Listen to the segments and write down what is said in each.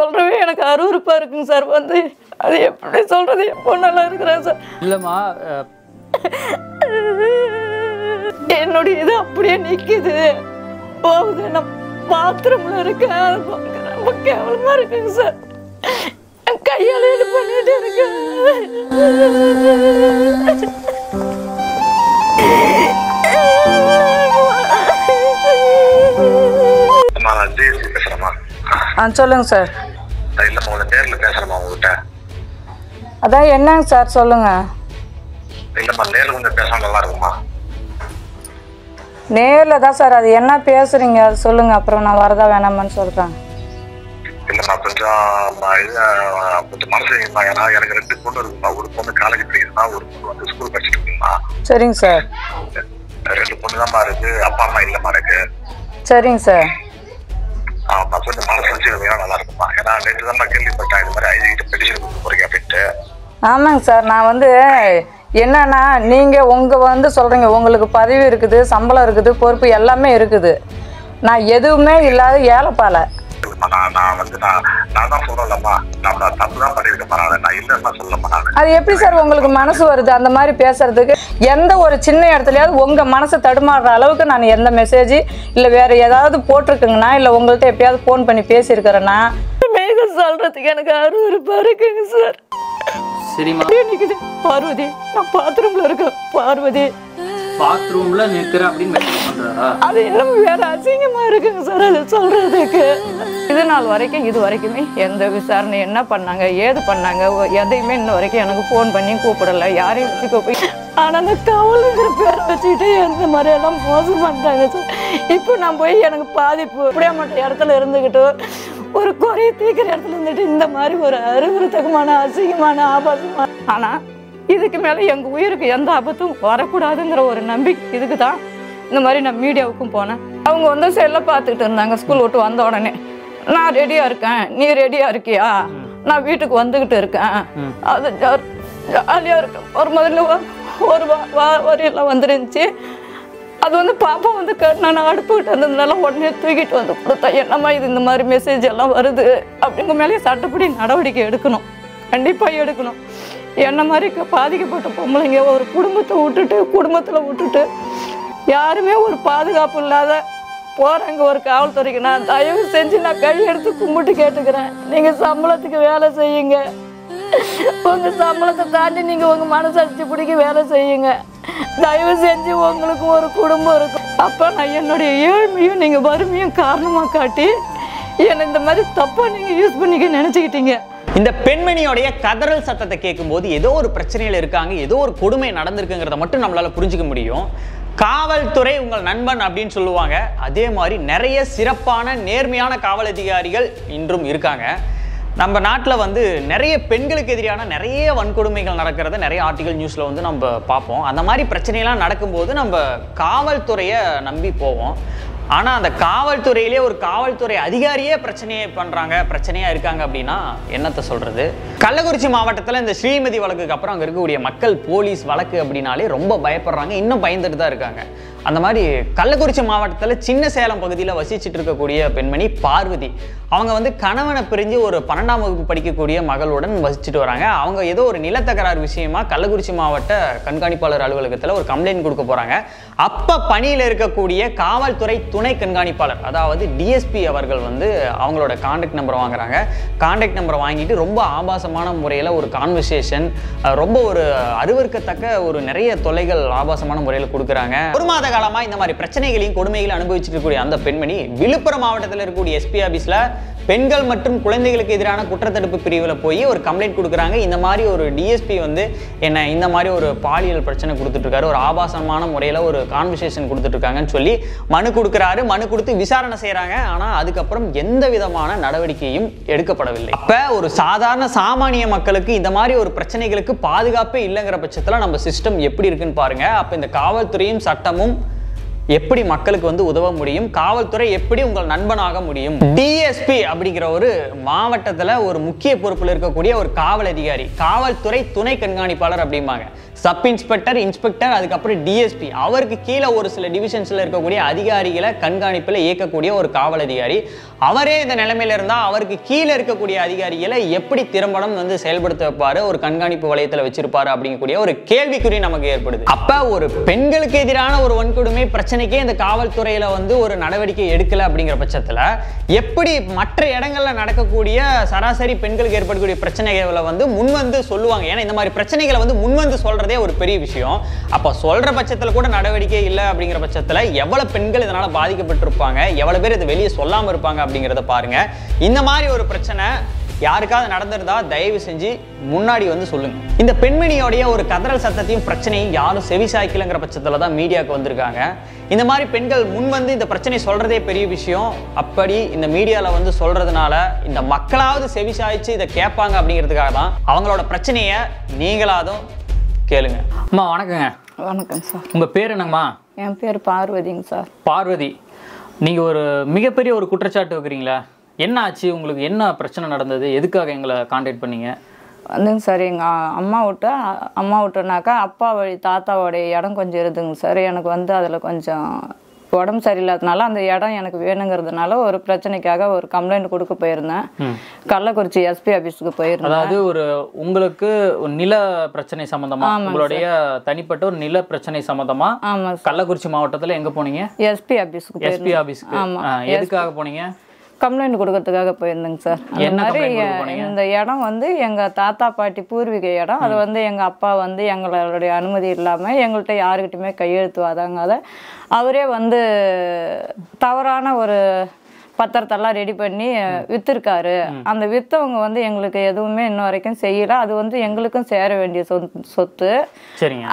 சொல்கிறவே எனக்கு அருவறுப்பாக இருக்குங்க சார் வந்து அது எப்படி சொல்கிறது எப்போ நல்லா இருக்கிறேன் சார் இல்லைம்மா என்னுடைய இது அப்படியே நிற்கிது போகுது நான் பாத்ரூமில் இருக்கேன் ரொம்ப கேவலமாக இருக்குங்க சார் கையால் இது பண்ணிட்டு இருக்கேன் ஆ சொல்லுங்க சார் இல்ல உங்க நேரில் பேசணுமா உங்ககிட்ட அதான் என்னங்க சார் சொல்லுங்க இல்லைம்மா நேரில் வந்து பேசணும் நல்லா இருக்குமா நேரில் தான் சார் அது என்ன பேசுறீங்க அது சொல்லுங்க அப்புறம் நான் வரதா வேணாமான்னு சொல்கிறேன் இல்லைம்மா கொஞ்சம் இது கொஞ்சம் மனசு ஏன்னா எனக்கு ரெண்டு பொண்ணு இருக்குமா ஒரு பொண்ணு காலேஜ் படிக்கிறதுனா ஒரு பொண்ணு வந்து ஸ்கூல் படிச்சுட்டு சரிங்க சார் ரெண்டு பொண்ணு தான்மா இருக்கு அப்பா அம்மா இல்லைம்மா இருக்கு சரிங்க சார் கொஞ்சம் மனசு நல்லா இருக்குமா ஏன்னா நேற்று தான் கேள்விப்பட்டேன் இது மாதிரி பெட்டிஷன் கொடுக்க போறீங்க அப்படின்ட்டு ஆமாங்க சார் நான் வந்து என்னன்னா நீங்க உங்க வந்து சொல்றீங்க உங்களுக்கு பதவி இருக்குது சம்பளம் இருக்குது பொறுப்பு எல்லாமே இருக்குது நான் எதுவுமே இல்லாத ஏழைப்பாலை அது எப்படி சார் உங்களுக்கு மனசு வருது அந்த மாதிரி பேசுறதுக்கு எந்த ஒரு சின்ன இடத்துலயாவது உங்க மனசை தடுமாறுற அளவுக்கு நான் எந்த மெசேஜ் இல்ல வேற ஏதாவது போட்டிருக்குங்கண்ணா இல்ல உங்கள்கிட்ட எப்பயாவது போன் பண்ணி பேசியிருக்கிறேன்னா மேகம் சொல்றதுக்கு எனக்கு அறுவருப்பா இருக்குங்க சார் சரிமா பார்வதி நான் பாத்ரூம்ல இருக்கேன் பார்வதி பாத்ரூம்ல நிக்கிற அப்படின்னு அது இன்னும் வேற அசிங்கமா இருக்குங்க சார் அது சொல்றதுக்கு இது நாள் வரைக்கும் இது வரைக்குமே எந்த விசாரணை என்ன பண்ணாங்க ஏது பண்ணாங்க எதையுமே இன்ன வரைக்கும் எனக்கு ஃபோன் பண்ணி கூப்பிடல யாரையும் வச்சு போய் ஆனால் அந்த கவுலுங்கிற பேர் வச்சுக்கிட்டு எந்த மாதிரியெல்லாம் மோசம் பண்ணுறாங்க சார் இப்போ நான் போய் எனக்கு பாதிப்பு இப்படியே மட்டும் இடத்துல இருந்துக்கிட்டு ஒரு குறைய தீக்கிற இடத்துல இருந்துட்டு இந்த மாதிரி ஒரு அருவருத்தகமான அசிங்கமான ஆபாசமான ஆனால் இதுக்கு மேலே எங்கள் உயிருக்கு எந்த ஆபத்தும் வரக்கூடாதுங்கிற ஒரு நம்பிக்கை இதுக்கு தான் இந்த மாதிரி நான் மீடியாவுக்கும் போனேன் அவங்க வந்து செல்ல பார்த்துக்கிட்டு இருந்தாங்க ஸ்கூல் விட்டு வந்த உடனே நான் ரெடியா இருக்கேன் நீ ரெடியா இருக்கியா நான் வீட்டுக்கு வந்துகிட்டு இருக்கேன் அது ஜாலியா இருக்கு ஒரு முதல்ல ஒரு வரையெல்லாம் வந்துருந்துச்சு அது வந்து பாப்பா வந்து நான் அடுப்புக்கிட்டு வந்ததுனால உடனே தூக்கிட்டு வந்து கொடுத்தேன் என்னம்மா இது இந்த மாதிரி மெசேஜ் எல்லாம் வருது அப்படிங்கிற மேலே சட்டப்படி நடவடிக்கை எடுக்கணும் கண்டிப்பாக எடுக்கணும் என்ன மாதிரி பாதிக்கப்பட்ட பொம்பளைங்க ஒரு குடும்பத்தை விட்டுட்டு குடும்பத்தில் விட்டுட்டு யாருமே ஒரு பாதுகாப்பு இல்லாத போகிறேங்க ஒரு காவல்துறைக்கு நான் தயவு செஞ்சு நான் கை எடுத்து கும்பிட்டு கேட்டுக்கிறேன் நீங்கள் சம்பளத்துக்கு வேலை செய்யுங்க உங்கள் சம்பளத்தை தாண்டி நீங்கள் உங்கள் மனசாட்சி பிடிக்க வேலை செய்யுங்க தயவு செஞ்சு உங்களுக்கு ஒரு குடும்பம் இருக்கும் அப்போ நான் என்னுடைய ஏழ்மையும் நீங்கள் வறுமையும் காரணமாக காட்டி என்னை இந்த மாதிரி தப்பாக நீங்கள் யூஸ் பண்ணிக்க நினைச்சுக்கிட்டீங்க இந்த பெண்மணியோடைய கதறல் சத்தத்தை கேட்கும்போது ஏதோ ஒரு பிரச்சனையில் இருக்காங்க ஏதோ ஒரு கொடுமை நடந்திருக்குங்கிறத மட்டும் நம்மளால் புரிஞ்சுக்க முடியும் காவல்துறை உங்கள் நண்பன் அப்படின்னு சொல்லுவாங்க அதே மாதிரி நிறைய சிறப்பான நேர்மையான காவல் அதிகாரிகள் இன்றும் இருக்காங்க நம்ம நாட்டில் வந்து நிறைய பெண்களுக்கு எதிரான நிறைய வன்கொடுமைகள் நடக்கிறத நிறைய ஆர்டிகல் நியூஸில் வந்து நம்ம பார்ப்போம் அந்த மாதிரி பிரச்சனைலாம் நடக்கும்போது நம்ம காவல்துறையை நம்பி போவோம் ஆனால் அந்த காவல்துறையிலே ஒரு காவல்துறை அதிகாரியே பிரச்சனையை பண்ணுறாங்க பிரச்சனையாக இருக்காங்க அப்படின்னா என்னத்தை சொல்கிறது கள்ளக்குறிச்சி மாவட்டத்தில் இந்த ஸ்ரீமதி வழக்குக்கு அப்புறம் அங்கே இருக்கக்கூடிய மக்கள் போலீஸ் வழக்கு அப்படின்னாலே ரொம்ப பயப்படுறாங்க இன்னும் பயந்துட்டு தான் இருக்காங்க அந்த மாதிரி கள்ளக்குறிச்சி மாவட்டத்தில் சின்ன சேலம் பகுதியில் வசிச்சுட்டு இருக்கக்கூடிய பெண்மணி பார்வதி அவங்க வந்து கணவனை பிரிஞ்சு ஒரு பன்னெண்டாம் வகுப்பு படிக்கக்கூடிய மகளுடன் வசிச்சுட்டு வராங்க அவங்க ஏதோ ஒரு நிலத்தகராறு விஷயமா கள்ளக்குறிச்சி மாவட்ட கண்காணிப்பாளர் அலுவலகத்தில் ஒரு கம்ப்ளைண்ட் கொடுக்க போகிறாங்க அப்போ பணியில் இருக்கக்கூடிய காவல்துறை துணை கண்காணிப்பாளர் அதாவது டிஎஸ்பி அவர்கள் வந்து அவங்களோட காண்டாக்ட் நம்பர் வாங்குறாங்க காண்டாக்ட் நம்பரை வாங்கிட்டு ரொம்ப ஆபாசமான முறையில் ஒரு கான்வர்சேஷன் ரொம்ப ஒரு அருவருக்கத்தக்க ஒரு நிறைய தொலைகள் ஆபாசமான முறையில் கொடுக்குறாங்க ஒரு மாத காலமாக இந்த மாதிரி பிரச்சனைகளையும் கொடுமைகளையும் அனுபவிச்சுட்டு இருக்கக்கூடிய அந்த பெண்மணி விழுப்புரம் மாவட்டத்தில் இருக்கக்கூடிய எஸ்பி ஆஃபீஸில் பெண்கள் மற்றும் குழந்தைகளுக்கு எதிரான குற்றத்தடுப்பு பிரிவில் போய் ஒரு கம்ப்ளைண்ட் கொடுக்குறாங்க இந்த மாதிரி ஒரு டிஎஸ்பி வந்து என்ன இந்த மாதிரி ஒரு பாலியல் பிரச்சனை கொடுத்துட்ருக்காரு ஒரு ஆபாசமான முறையில் ஒரு கான்வர்சேஷன் கொடுத்துட்ருக்காங்கன்னு சொல்லி மனு கொடுக்குறாரு மனு கொடுத்து விசாரணை செய்கிறாங்க ஆனால் அதுக்கப்புறம் எந்த விதமான நடவடிக்கையும் எடுக்கப்படவில்லை இப்போ ஒரு சாதாரண சாமானிய மக்களுக்கு இந்த மாதிரி ஒரு பிரச்சனைகளுக்கு பாதுகாப்பே இல்லைங்கிற பட்சத்தில் நம்ம சிஸ்டம் எப்படி இருக்குன்னு பாருங்கள் அப்போ இந்த காவல்துறையும் சட்டமும் எப்படி மக்களுக்கு வந்து உதவ முடியும் காவல்துறை எப்படி உங்கள் நண்பனாக முடியும் டிஎஸ்பி அப்படிங்கிற ஒரு மாவட்டத்தில் ஒரு முக்கிய பொறுப்பில் இருக்கக்கூடிய ஒரு காவல் அதிகாரி காவல்துறை துணை கண்காணிப்பாளர் அப்படிம்பாங்க சப் இன்ஸ்பெக்டர் இன்ஸ்பெக்டர் அதுக்கப்புறம் டிஎஸ்பி அவருக்கு கீழே ஒரு சில டிவிஷன்ஸில் இருக்கக்கூடிய அதிகாரிகளை கண்காணிப்பில் இயக்கக்கூடிய ஒரு காவல் அதிகாரி அவரே இந்த நிலைமையில இருந்தால் அவருக்கு கீழே இருக்கக்கூடிய அதிகாரிகளை எப்படி திறம்படம் வந்து செயல்படுத்த வைப்பார் ஒரு கண்காணிப்பு வளையத்தில் வச்சிருப்பார் அப்படிங்கக்கூடிய ஒரு கேள்விக்குறி நமக்கு ஏற்படுது அப்போ ஒரு பெண்களுக்கு எதிரான ஒரு வன்கொடுமை பிரச்சனை பிரச்சனைக்கே இந்த காவல்துறையில் வந்து ஒரு நடவடிக்கை எடுக்கலை அப்படிங்கிற பட்சத்தில் எப்படி மற்ற இடங்களில் நடக்கக்கூடிய சராசரி பெண்களுக்கு ஏற்படக்கூடிய பிரச்சனைகளை வந்து முன் வந்து சொல்லுவாங்க ஏன்னா இந்த மாதிரி பிரச்சனைகளை வந்து முன் வந்து சொல்கிறதே ஒரு பெரிய விஷயம் அப்போ சொல்கிற பட்சத்தில் கூட நடவடிக்கை இல்லை அப்படிங்கிற பட்சத்தில் எவ்வளோ பெண்கள் இதனால் பாதிக்கப்பட்டிருப்பாங்க எவ்வளோ பேர் இதை வெளியே சொல்லாமல் இருப்பாங்க அப்படிங்கிறத பாருங்கள் இந்த மாதிரி ஒரு பிரச்சனை யாருக்காவது நடந்திருந்தா தயவு செஞ்சு முன்னாடி வந்து சொல்லுங்க இந்த பெண்மணியோடைய ஒரு கதறல் சத்தத்தையும் பிரச்சனையும் யாரும் செவி சாய்க்கலங்கிற பட்சத்துல தான் மீடியாவுக்கு வந்திருக்காங்க இந்த மாதிரி பெண்கள் முன் வந்து இந்த பிரச்சனை சொல்கிறதே பெரிய விஷயம் அப்படி இந்த மீடியாவில் வந்து சொல்கிறதுனால இந்த மக்களாவது செவி சாய்ச்சி இதை கேட்பாங்க அப்படிங்கிறதுக்காக தான் அவங்களோட பிரச்சனையை நீங்களாதும் கேளுங்க அம்மா வணக்கங்க வணக்கம் சார் உங்கள் பேர் என்னங்கம்மா என் பேர் பார்வதிங்க சார் பார்வதி நீங்கள் ஒரு மிகப்பெரிய ஒரு குற்றச்சாட்டு வைக்கிறீங்களா என்ன ஆச்சு உங்களுக்கு என்ன பிரச்சனை நடந்தது எதுக்காக எங்களை காண்டாக்ட் பண்ணீங்க வந்து சார் எங்கள் அம்மா விட்டு அம்மா விட்டுனாக்கா அப்பா வழி தாத்தாவோடைய இடம் கொஞ்சம் இருக்குதுங்க சார் எனக்கு வந்து அதில் கொஞ்சம் உடம்பு சரியில்லாதனால அந்த இடம் எனக்கு வேணுங்கிறதுனால ஒரு பிரச்சனைக்காக ஒரு கம்ப்ளைண்ட் கொடுக்க போயிருந்தேன் கள்ளக்குறிச்சி எஸ்பி ஆஃபீஸுக்கு போயிருந்தேன் அதாவது ஒரு உங்களுக்கு நில பிரச்சனை சம்மந்தமா உங்களுடைய தனிப்பட்ட ஒரு நில பிரச்சனை சம்மந்தமா கள்ளக்குறிச்சி மாவட்டத்தில் எங்கே போனீங்க எஸ்பி ஆஃபீஸுக்கு எஸ்பி ஆஃபீஸுக்கு எதுக்காக போனீங்க கம்ப்ளைண்ட் கொடுக்கறதுக்காக போயிருந்தேங்க சார் அந்த மாதிரி இந்த இடம் வந்து எங்கள் தாத்தா பாட்டி பூர்வீக இடம் அது வந்து எங்கள் அப்பா வந்து எங்களுடைய அனுமதி இல்லாமல் எங்கள்கிட்ட யாருக்கிட்டையுமே கையெழுத்து அதை அவரே வந்து தவறான ஒரு பத்திரத்தெல்லாம் ரெடி பண்ணி விற்றுருக்காரு அந்த விற்றவங்க வந்து எங்களுக்கு எதுவுமே இன்ன வரைக்கும் செய்யல அது வந்து எங்களுக்கும் சேர வேண்டிய சொத்து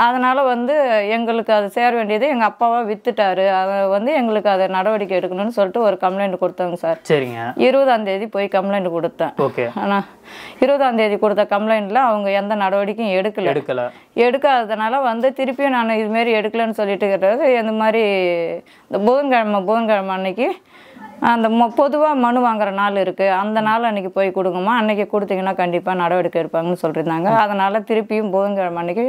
அதனால வந்து எங்களுக்கு அது சேர வேண்டியது எங்கள் அப்பாவா வித்துட்டாரு அதை வந்து எங்களுக்கு அதை நடவடிக்கை எடுக்கணும்னு சொல்லிட்டு ஒரு கம்ப்ளைண்ட் கொடுத்தாங்க சார் சரிங்க இருபதாம் தேதி போய் கம்ப்ளைண்ட் கொடுத்தேன் ஓகே ஆனால் இருபதாம் தேதி கொடுத்த கம்ப்ளைண்ட்ல அவங்க எந்த நடவடிக்கையும் எடுக்கல எடுக்கல எடுக்காததுனால வந்து திருப்பியும் நான் இதுமாரி எடுக்கலன்னு சொல்லிட்டு இருக்கிறது இந்த மாதிரி இந்த புதன்கிழமை புதன்கிழமை அன்னைக்கு அந்த மொ பொதுவாக மனு வாங்குற நாள் இருக்குது அந்த நாள் அன்றைக்கி போய் கொடுங்கம்மா அன்றைக்கி கொடுத்தீங்கன்னா கண்டிப்பாக நடவடிக்கை எடுப்பாங்கன்னு சொல்லியிருந்தாங்க அதனால் திருப்பியும் புதன்கிழமை அன்னைக்கு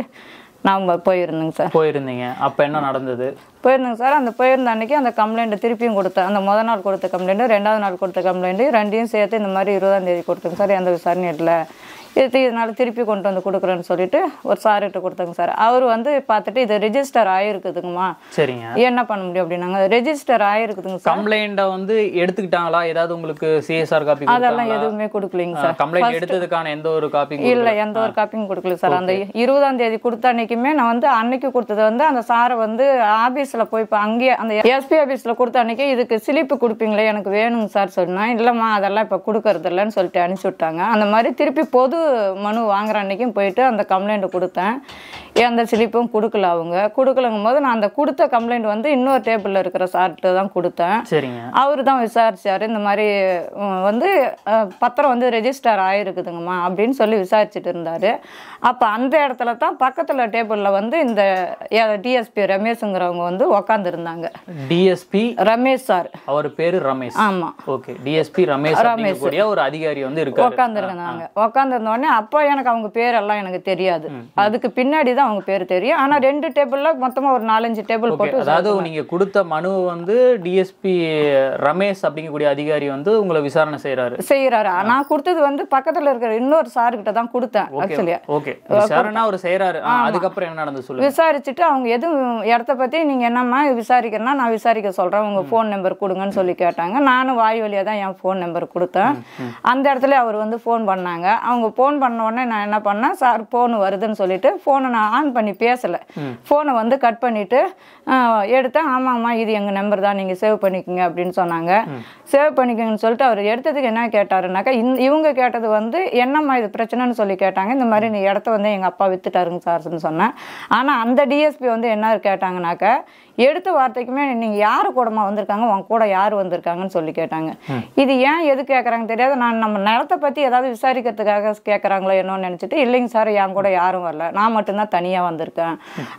நாம் போயிருந்தேங்க சார் போயிருந்தீங்க அப்போ என்ன நடந்தது போயிருந்தேங்க சார் அந்த போயிருந்த அன்றைக்கி அந்த கம்ப்ளைண்ட்டு திருப்பியும் கொடுத்தேன் அந்த முதல் நாள் கொடுத்த கம்ப்ளைண்ட்டு ரெண்டாவது நாள் கொடுத்த கம்ப்ளைண்ட்டு ரெண்டையும் சேர்த்து இந்த மாதிரி இருபதாம் தேதி கொடுத்தேங்க சார் எந்த விசாரணையும் இல்லை இது இதனால் திருப்பி கொண்டு வந்து கொடுக்குறேன்னு சொல்லிட்டு ஒரு சார்கிட்ட கொடுத்தாங்க சார் அவர் வந்து பார்த்துட்டு இது ரெஜிஸ்டர் ஆகிருக்குதுங்கம்மா சரிங்க என்ன பண்ண முடியும் அப்படின்னாங்க ரெஜிஸ்டர் ஆகிருக்குதுங்க சார் கம்ப்ளைண்ட்டை வந்து எடுத்துக்கிட்டாங்களா ஏதாவது உங்களுக்கு சிஎஸ்ஆர் காப்பி அதெல்லாம் எதுவுமே கொடுக்கலைங்க சார் கம்ப்ளைண்ட் எடுத்ததுக்கான எந்த ஒரு காப்பி இல்லை எந்த ஒரு காப்பியும் கொடுக்கல சார் அந்த இருபதாம் தேதி கொடுத்த அன்னைக்குமே நான் வந்து அன்னைக்கு கொடுத்தது வந்து அந்த சாரை வந்து ஆஃபீஸில் போய் இப்போ அங்கேயே அந்த எஸ்பி ஆஃபீஸில் கொடுத்த அன்னைக்கு இதுக்கு சிலிப்பு கொடுப்பீங்களே எனக்கு வேணுங்க சார் சொன்னேன் இல்லைம்மா அதெல்லாம் இப்போ கொடுக்கறதில்லன்னு சொல்லிட்டு அனுப்பிச்சி விட்டாங்க அந்த மாதிரி திருப்பி பொது மனு வாங்குற அன்றைக்கும் போயிட்டு அந்த கம்ப்ளைண்ட்டு கொடுத்தேன் அந்த சிலிப்பும் கொடுக்கல அவங்க கொடுக்கலங்கும் போது நான் அந்த கொடுத்த கம்ப்ளைண்ட் வந்து இன்னொரு டேபிளில் இருக்கிற சார்கிட்ட தான் கொடுத்தேன் சரிங்க அவர் தான் விசாரிச்சாரு இந்த மாதிரி வந்து பத்திரம் வந்து ரெஜிஸ்டர் ஆகிருக்குதுங்கம்மா அப்படின்னு சொல்லி விசாரிச்சுட்டு இருந்தார் அப்போ அந்த இடத்துல தான் பக்கத்தில் டேபிளில் வந்து இந்த டிஎஸ்பி ரமேஷுங்கிறவங்க வந்து உக்காந்துருந்தாங்க டிஎஸ்பி ரமேஷ் சார் அவர் பேர் ரமேஷ் ஆமாம் ஓகே டிஎஸ்பி ரமேஷ் ரமேஷ் ஒரு அதிகாரி வந்து உட்காந்துருந்தாங்க உக்காந்துருந்த உடனே அப்போ எனக்கு அவங்க பேரெல்லாம் எனக்கு தெரியாது அதுக்கு பின்னாடி தான் அவங்க பேர் தெரியும் ஆனால் ரெண்டு டேபிள்ல மொத்தமாக ஒரு நாலஞ்சு டேபிள் போட்டு அதாவது நீங்கள் கொடுத்த மனு வந்து டிஎஸ்பி ரமேஷ் அப்படிங்கக்கூடிய அதிகாரி வந்து உங்களை விசாரணை செய்கிறாரு செய்கிறாரு நான் கொடுத்தது வந்து பக்கத்தில் இருக்கிற இன்னொரு கிட்ட தான் கொடுத்தேன் ஆக்சுவலியா ஓகே விசாரணை அவர் செய்கிறாரு அதுக்கப்புறம் என்ன நடந்து சொல்லுங்க விசாரிச்சுட்டு அவங்க எதுவும் இடத்த பற்றி நீங்கள் என்னம்மா விசாரிக்கிறேன்னா நான் விசாரிக்க சொல்கிறேன் உங்கள் ஃபோன் நம்பர் கொடுங்கன்னு சொல்லி கேட்டாங்க நானும் வாய் வழியாக தான் என் ஃபோன் நம்பர் கொடுத்தேன் அந்த இடத்துல அவர் வந்து ஃபோன் பண்ணாங்க அவங்க ஃபோன் பண்ண உடனே நான் என்ன பண்ணேன் சார் ஃபோன் வருதுன்னு சொல்லிட்டு ஃபோனை நான் நான் ஆன் பண்ணி பேசலை ஃபோனை வந்து கட் பண்ணிவிட்டு எடுத்தேன் ஆமாம்மா இது எங்கள் நம்பர் தான் நீங்கள் சேவ் பண்ணிக்கோங்க அப்படின்னு சொன்னாங்க சேவ் பண்ணிக்கோங்கன்னு சொல்லிட்டு அவர் எடுத்ததுக்கு என்ன கேட்டாருனாக்கா இந்த இவங்க கேட்டது வந்து என்னம்மா இது பிரச்சனைன்னு சொல்லி கேட்டாங்க இந்த மாதிரி நீ இடத்த வந்து எங்கள் அப்பா வித்துட்டாருங்க சார்ன்னு சொன்னேன் ஆனால் அந்த டிஎஸ்பி வந்து என்ன கேட்டாங்கனாக்கா எடுத்த வார்த்தைக்குமே நீங்கள் யார் கூடமா வந்திருக்காங்க உன் கூட யார் வந்திருக்காங்கன்னு சொல்லி கேட்டாங்க இது ஏன் எது கேட்குறாங்க தெரியாது நான் நம்ம நிலத்தை பற்றி ஏதாவது விசாரிக்கிறதுக்காக கேட்குறாங்களோ என்னன்னு நினச்சிட்டு இல்லைங்க சார் என் கூட யாரும் வரல நான் மட்டும்தான் தனியாக வந்திருக்கேன்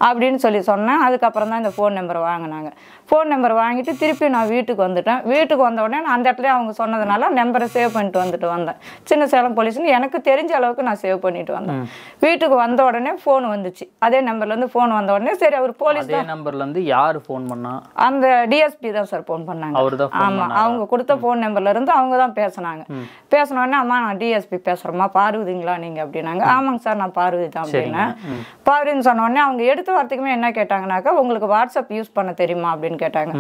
அப்படின்னு சொல்லி சொன்னேன் அதுக்கப்புறம் தான் இந்த ஃபோன் நம்பர் வாங்கினாங்க ஃபோன் நம்பர் வாங்கிட்டு திருப்பி நான் வீட்டுக்கு வந்துட்டேன் வீட்டுக்கு வந்த உடனே நான் அந்த இடத்துல அவங்க சொன்னதுனால நம்பரை சேவ் பண்ணிட்டு வந்துட்டு வந்தேன் சின்ன சேலம் போலீஸ்னு எனக்கு தெரிஞ்ச அளவுக்கு நான் சேவ் பண்ணிட்டு வந்தேன் வீட்டுக்கு வந்த உடனே ஃபோன் வந்துச்சு அதே நம்பர்லேருந்து ஃபோன் வந்த உடனே சரி அவர் போலீஸ் அதே நம்பர்லேருந்து யார் ஃபோன் பண்ணா அந்த டிஎஸ்பி தான் சார் ஃபோன் பண்ணாங்க அவர் தான் ஆமாம் அவங்க கொடுத்த ஃபோன் நம்பர்லேருந்து அவங்க தான் பேசினாங்க பேசின உடனே அம்மா நான் டிஎஸ்பி பேசுகிறோம்மா பார்வதிங்களா நீங்கள் அப்படின்னாங்க ஆமாங்க சார் நான் பார்வதி தான் அப்படின்னேன் பார்வதின்னு சொன்ன உடனே அவங்க எடுத்து வரத்துக்குமே என்ன கேட்டாங்கனாக்கா உங்களுக்கு வாட்ஸ்அப் யூஸ் பண்ண தெரியுமா அப்படின்னு கேட்டாங்க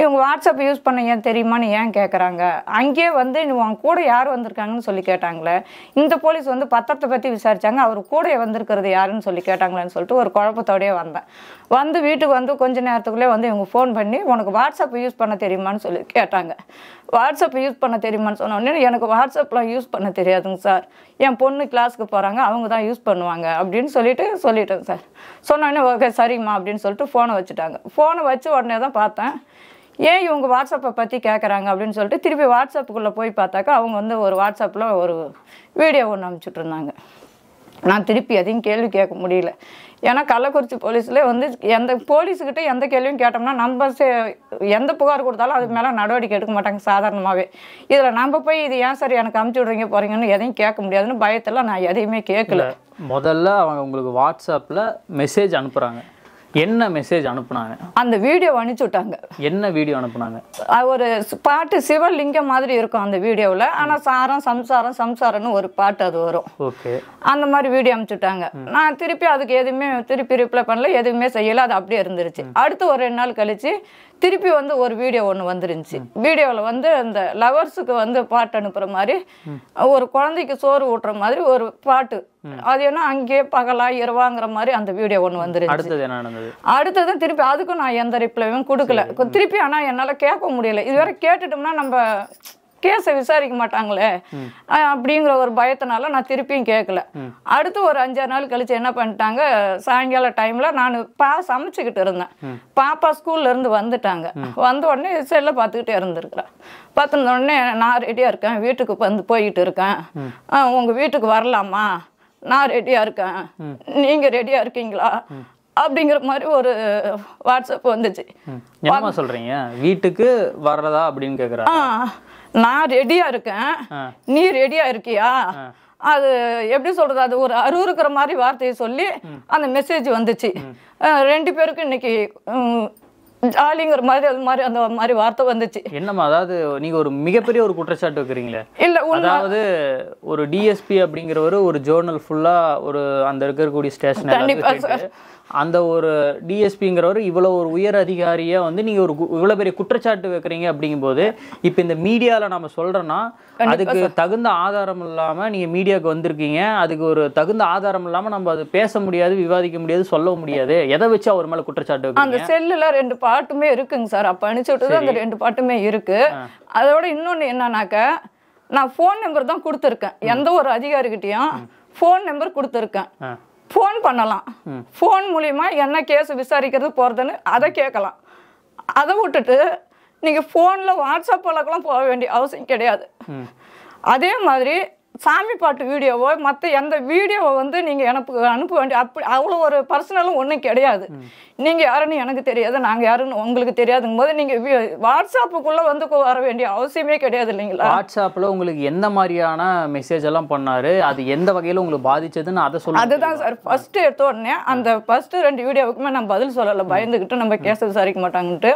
இவங்க வாட்ஸ்அப் யூஸ் பண்ண ஏன் தெரியுமான்னு ஏன் கேட்குறாங்க அங்கேயே வந்து அவங்க கூட யார் வந்திருக்காங்கன்னு சொல்லி கேட்டாங்களே இந்த போலீஸ் வந்து பத்திரத்தை பற்றி விசாரித்தாங்க அவர் கூட வந்திருக்கிறது யாருன்னு சொல்லி கேட்டாங்களேன்னு சொல்லிட்டு ஒரு குழப்பத்தோடயே வந்தேன் வந்து வீட்டுக்கு வந்து கொஞ்ச நேரத்துக்குள்ளே வந்து இவங்க ஃபோன் பண்ணி உனக்கு வாட்ஸ்அப் யூஸ் பண்ண தெரியுமான்னு சொல்லி கேட்டாங்க வாட்ஸ்அப் யூஸ் பண்ண தெரியுமான்னு சொன்ன உடனே எனக்கு வாட்ஸ்அப்லாம் யூஸ் பண்ண தெரியாதுங்க சார் என் பொண்ணு கிளாஸ்க்கு போகிறாங்க அவங்க தான் யூஸ் பண்ணுவாங்க அப்படின்னு சொல்லிட்டு சொல்லிட்டேன் சார் சொன்னோடனே ஓகே சரிம்மா அப்படின்னு சொல்லிட்டு ஃபோனை வச்சுட்டாங்க ஃபோனை வச்சு உடனே தான் பார்த்தேன் ஏன் இவங்க வாட்ஸ்அப்பை பற்றி கேட்குறாங்க அப்படின்னு சொல்லிட்டு திருப்பி வாட்ஸ்அப்புக்குள்ளே போய் பார்த்தாக்கா அவங்க வந்து ஒரு வாட்ஸ்அப்பில் ஒரு வீடியோ ஒன்று அனுப்பிச்சுட்ருந்தாங்க நான் திருப்பி அதையும் கேள்வி கேட்க முடியல ஏன்னா கள்ளக்குறிச்சி போலீஸில் வந்து எந்த போலீஸுக்கிட்ட எந்த கேள்வியும் கேட்டோம்னா நம்ம சே எந்த புகார் கொடுத்தாலும் அதுக்கு மேலே நடவடிக்கை எடுக்க மாட்டாங்க சாதாரணமாகவே இதில் நம்ம போய் இது ஏன் சார் எனக்கு அமுச்சு விடுறீங்க போகிறீங்கன்னு எதையும் கேட்க முடியாதுன்னு பயத்தில் நான் எதையுமே கேட்கல முதல்ல அவங்க உங்களுக்கு வாட்ஸ்அப்பில் மெசேஜ் அனுப்புகிறாங்க என்ன மெசேஜ் அனுப்புனாங்க அந்த வீடியோ அனுப்பிச்சு விட்டாங்க என்ன வீடியோ அனுப்புனாங்க ஒரு பாட்டு சிவலிங்கம் மாதிரி இருக்கும் அந்த வீடியோவில் ஆனால் சாரம் சம்சாரம் சம்சாரம்னு ஒரு பாட்டு அது வரும் ஓகே அந்த மாதிரி வீடியோ விட்டாங்க நான் திருப்பி அதுக்கு எதுவுமே திருப்பி ரிப்ளை பண்ணல எதுவுமே செய்யலை அது அப்படியே இருந்துருச்சு அடுத்து ஒரு ரெண்டு நாள் கழிச்சு திருப்பி வந்து ஒரு வீடியோ ஒன்று வந்துருந்துச்சு வீடியோவில் வந்து அந்த லவர்ஸுக்கு வந்து பாட்டு அனுப்புகிற மாதிரி ஒரு குழந்தைக்கு சோறு ஊட்டுற மாதிரி ஒரு பாட்டு அது என்ன அங்கேயே பகலா இரவாங்கிற மாதிரி அந்த வீடியோ ஒன்று வந்துருச்சு அடுத்தது என்ன நடந்தது அடுத்தது திருப்பி அதுக்கும் நான் எந்த ரிப்ளையும் கொடுக்கல திருப்பி ஆனால் என்னால் கேட்க முடியல இதுவரை கேட்டுட்டோம்னா நம்ம கேஸை விசாரிக்க மாட்டாங்களே அப்படிங்கிற ஒரு பயத்தினால நான் திருப்பியும் கேட்கல அடுத்து ஒரு அஞ்சாறு நாள் கழிச்சு என்ன பண்ணிட்டாங்க சாயங்கால டைம்ல நான் பா சமைச்சுக்கிட்டு இருந்தேன் பாப்பா ஸ்கூல்ல இருந்து வந்துட்டாங்க வந்த உடனே செல்ல பார்த்துக்கிட்டே இருந்திருக்கிறேன் பார்த்துருந்த உடனே நான் ரெடியாக இருக்கேன் வீட்டுக்கு வந்து போயிட்டு இருக்கேன் உங்கள் வீட்டுக்கு வரலாமா நான் ரெடியாக இருக்கேன் நீங்கள் ரெடியாக இருக்கீங்களா அப்படிங்கிற மாதிரி ஒரு வாட்ஸ்அப் வந்துச்சு என்னமா சொல்கிறீங்க வீட்டுக்கு வர்றதா அப்படின்னு கேட்குறா நான் ரெடியாக இருக்கேன் நீ ரெடியாக இருக்கியா அது எப்படி சொல்றது அது ஒரு அருவருக்கிற மாதிரி வார்த்தையை சொல்லி அந்த மெசேஜ் வந்துச்சு ரெண்டு பேருக்கும் இன்னைக்கு ஜாலிங்கிற மாதிரி அது மாதிரி அந்த மாதிரி வார்த்தை வந்துச்சு என்னம்மா அதாவது நீங்க ஒரு மிகப்பெரிய ஒரு குற்றச்சாட்டு வைக்கிறீங்களே இல்ல அதாவது ஒரு டிஎஸ்பி அப்படிங்கிறவரு ஒரு ஜோர்னல் ஃபுல்லா ஒரு அந்த இருக்கக்கூடிய ஸ்டேஷன் அந்த ஒரு டிஎஸ்பிங்கிறவர் இவ்வளோ ஒரு உயர் அதிகாரியாக வந்து நீங்கள் ஒரு இவ்வளோ பெரிய குற்றச்சாட்டு வைக்கிறீங்க அப்படிங்கும்போது இப்போ இந்த மீடியாவில் நம்ம சொல்கிறோன்னா அதுக்கு தகுந்த ஆதாரம் இல்லாமல் நீங்கள் மீடியாவுக்கு வந்திருக்கீங்க அதுக்கு ஒரு தகுந்த ஆதாரம் இல்லாமல் நம்ம அது பேச முடியாது விவாதிக்க முடியாது சொல்ல முடியாது எதை வச்சு அவர் மேலே குற்றச்சாட்டு அந்த செல்லில் ரெண்டு பாட்டுமே இருக்குங்க சார் அப்போ அனுப்பிச்சு விட்டது அந்த ரெண்டு பாட்டுமே இருக்குது அதோட இன்னொன்று என்னன்னாக்க நான் ஃபோன் நம்பர் தான் கொடுத்துருக்கேன் எந்த ஒரு அதிகாரிகிட்டையும் ஃபோன் நம்பர் கொடுத்துருக்கேன் ஃபோன் பண்ணலாம் ஃபோன் மூலிமா என்ன கேஸ் விசாரிக்கிறது போகிறதுன்னு அதை கேட்கலாம் அதை விட்டுட்டு நீங்கள் ஃபோனில் வாட்ஸ்அப் கூட போக வேண்டிய அவசியம் கிடையாது அதே மாதிரி சாமி பாட்டு வீடியோவோ மற்ற எந்த வீடியோவை வந்து நீங்கள் எனக்கு அனுப்ப வேண்டிய அப்படி அவ்வளோ ஒரு பர்சனலும் ஒன்றும் கிடையாது நீங்கள் யாருன்னு எனக்கு தெரியாது நாங்கள் யாருன்னு உங்களுக்கு தெரியாதுங்கும் போது நீங்கள் வாட்ஸ்அப்புக்குள்ளே வந்து வர வேண்டிய அவசியமே கிடையாது இல்லைங்களா வாட்ஸ்அப்பில் உங்களுக்கு எந்த மாதிரியான மெசேஜ் எல்லாம் பண்ணார் அது எந்த வகையில் உங்களுக்கு பாதிச்சதுன்னு அதை சொல்ல அதுதான் சார் ஃபஸ்ட்டு எடுத்த உடனே அந்த ஃபஸ்ட்டு ரெண்டு வீடியோவுக்குமே நான் பதில் சொல்லலை பயந்துக்கிட்டு நம்ம கேஸ் விசாரிக்க மாட்டாங்கன்ட்டு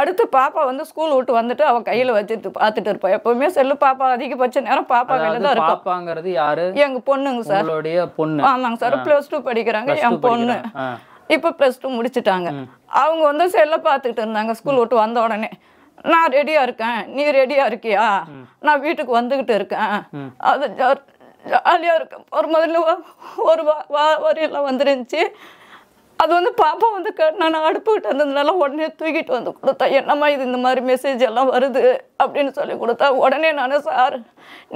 அடுத்து பாப்பா வந்து ஸ்கூல் விட்டு வந்துட்டு அவள் கையில் வச்சுட்டு பார்த்துட்டு இருப்பாள் எப்போவுமே செல்லு பாப்பா அதிகபட்ச நேரம் பாப்பா கையில் தான் இருப்பாள் பாப்பாங்கிறது யாரு எங்க பொண்ணுங்க சார் உங்களுடைய பொண்ணு ஆமாங்க சார் பிளஸ் டூ படிக்கிறாங்க என் பொண்ணு இப்ப பிளஸ் டூ முடிச்சுட்டாங்க அவங்க வந்து செல்ல பாத்துக்கிட்டு இருந்தாங்க ஸ்கூல் விட்டு வந்த உடனே நான் ரெடியா இருக்கேன் நீ ரெடியா இருக்கியா நான் வீட்டுக்கு வந்துகிட்டு இருக்கேன் அது ஜாலியா இருக்கேன் ஒரு முதல்ல ஒரு வரியெல்லாம் வந்துருந்துச்சு அது வந்து பாப்பா வந்து க நான் அடுப்புக்கிட்ட இருந்ததுனால உடனே தூக்கிட்டு வந்து கொடுத்தேன் என்னம்மா இது இந்த மாதிரி மெசேஜ் எல்லாம் வருது அப்படின்னு சொல்லி கொடுத்தா உடனே நானும் சார்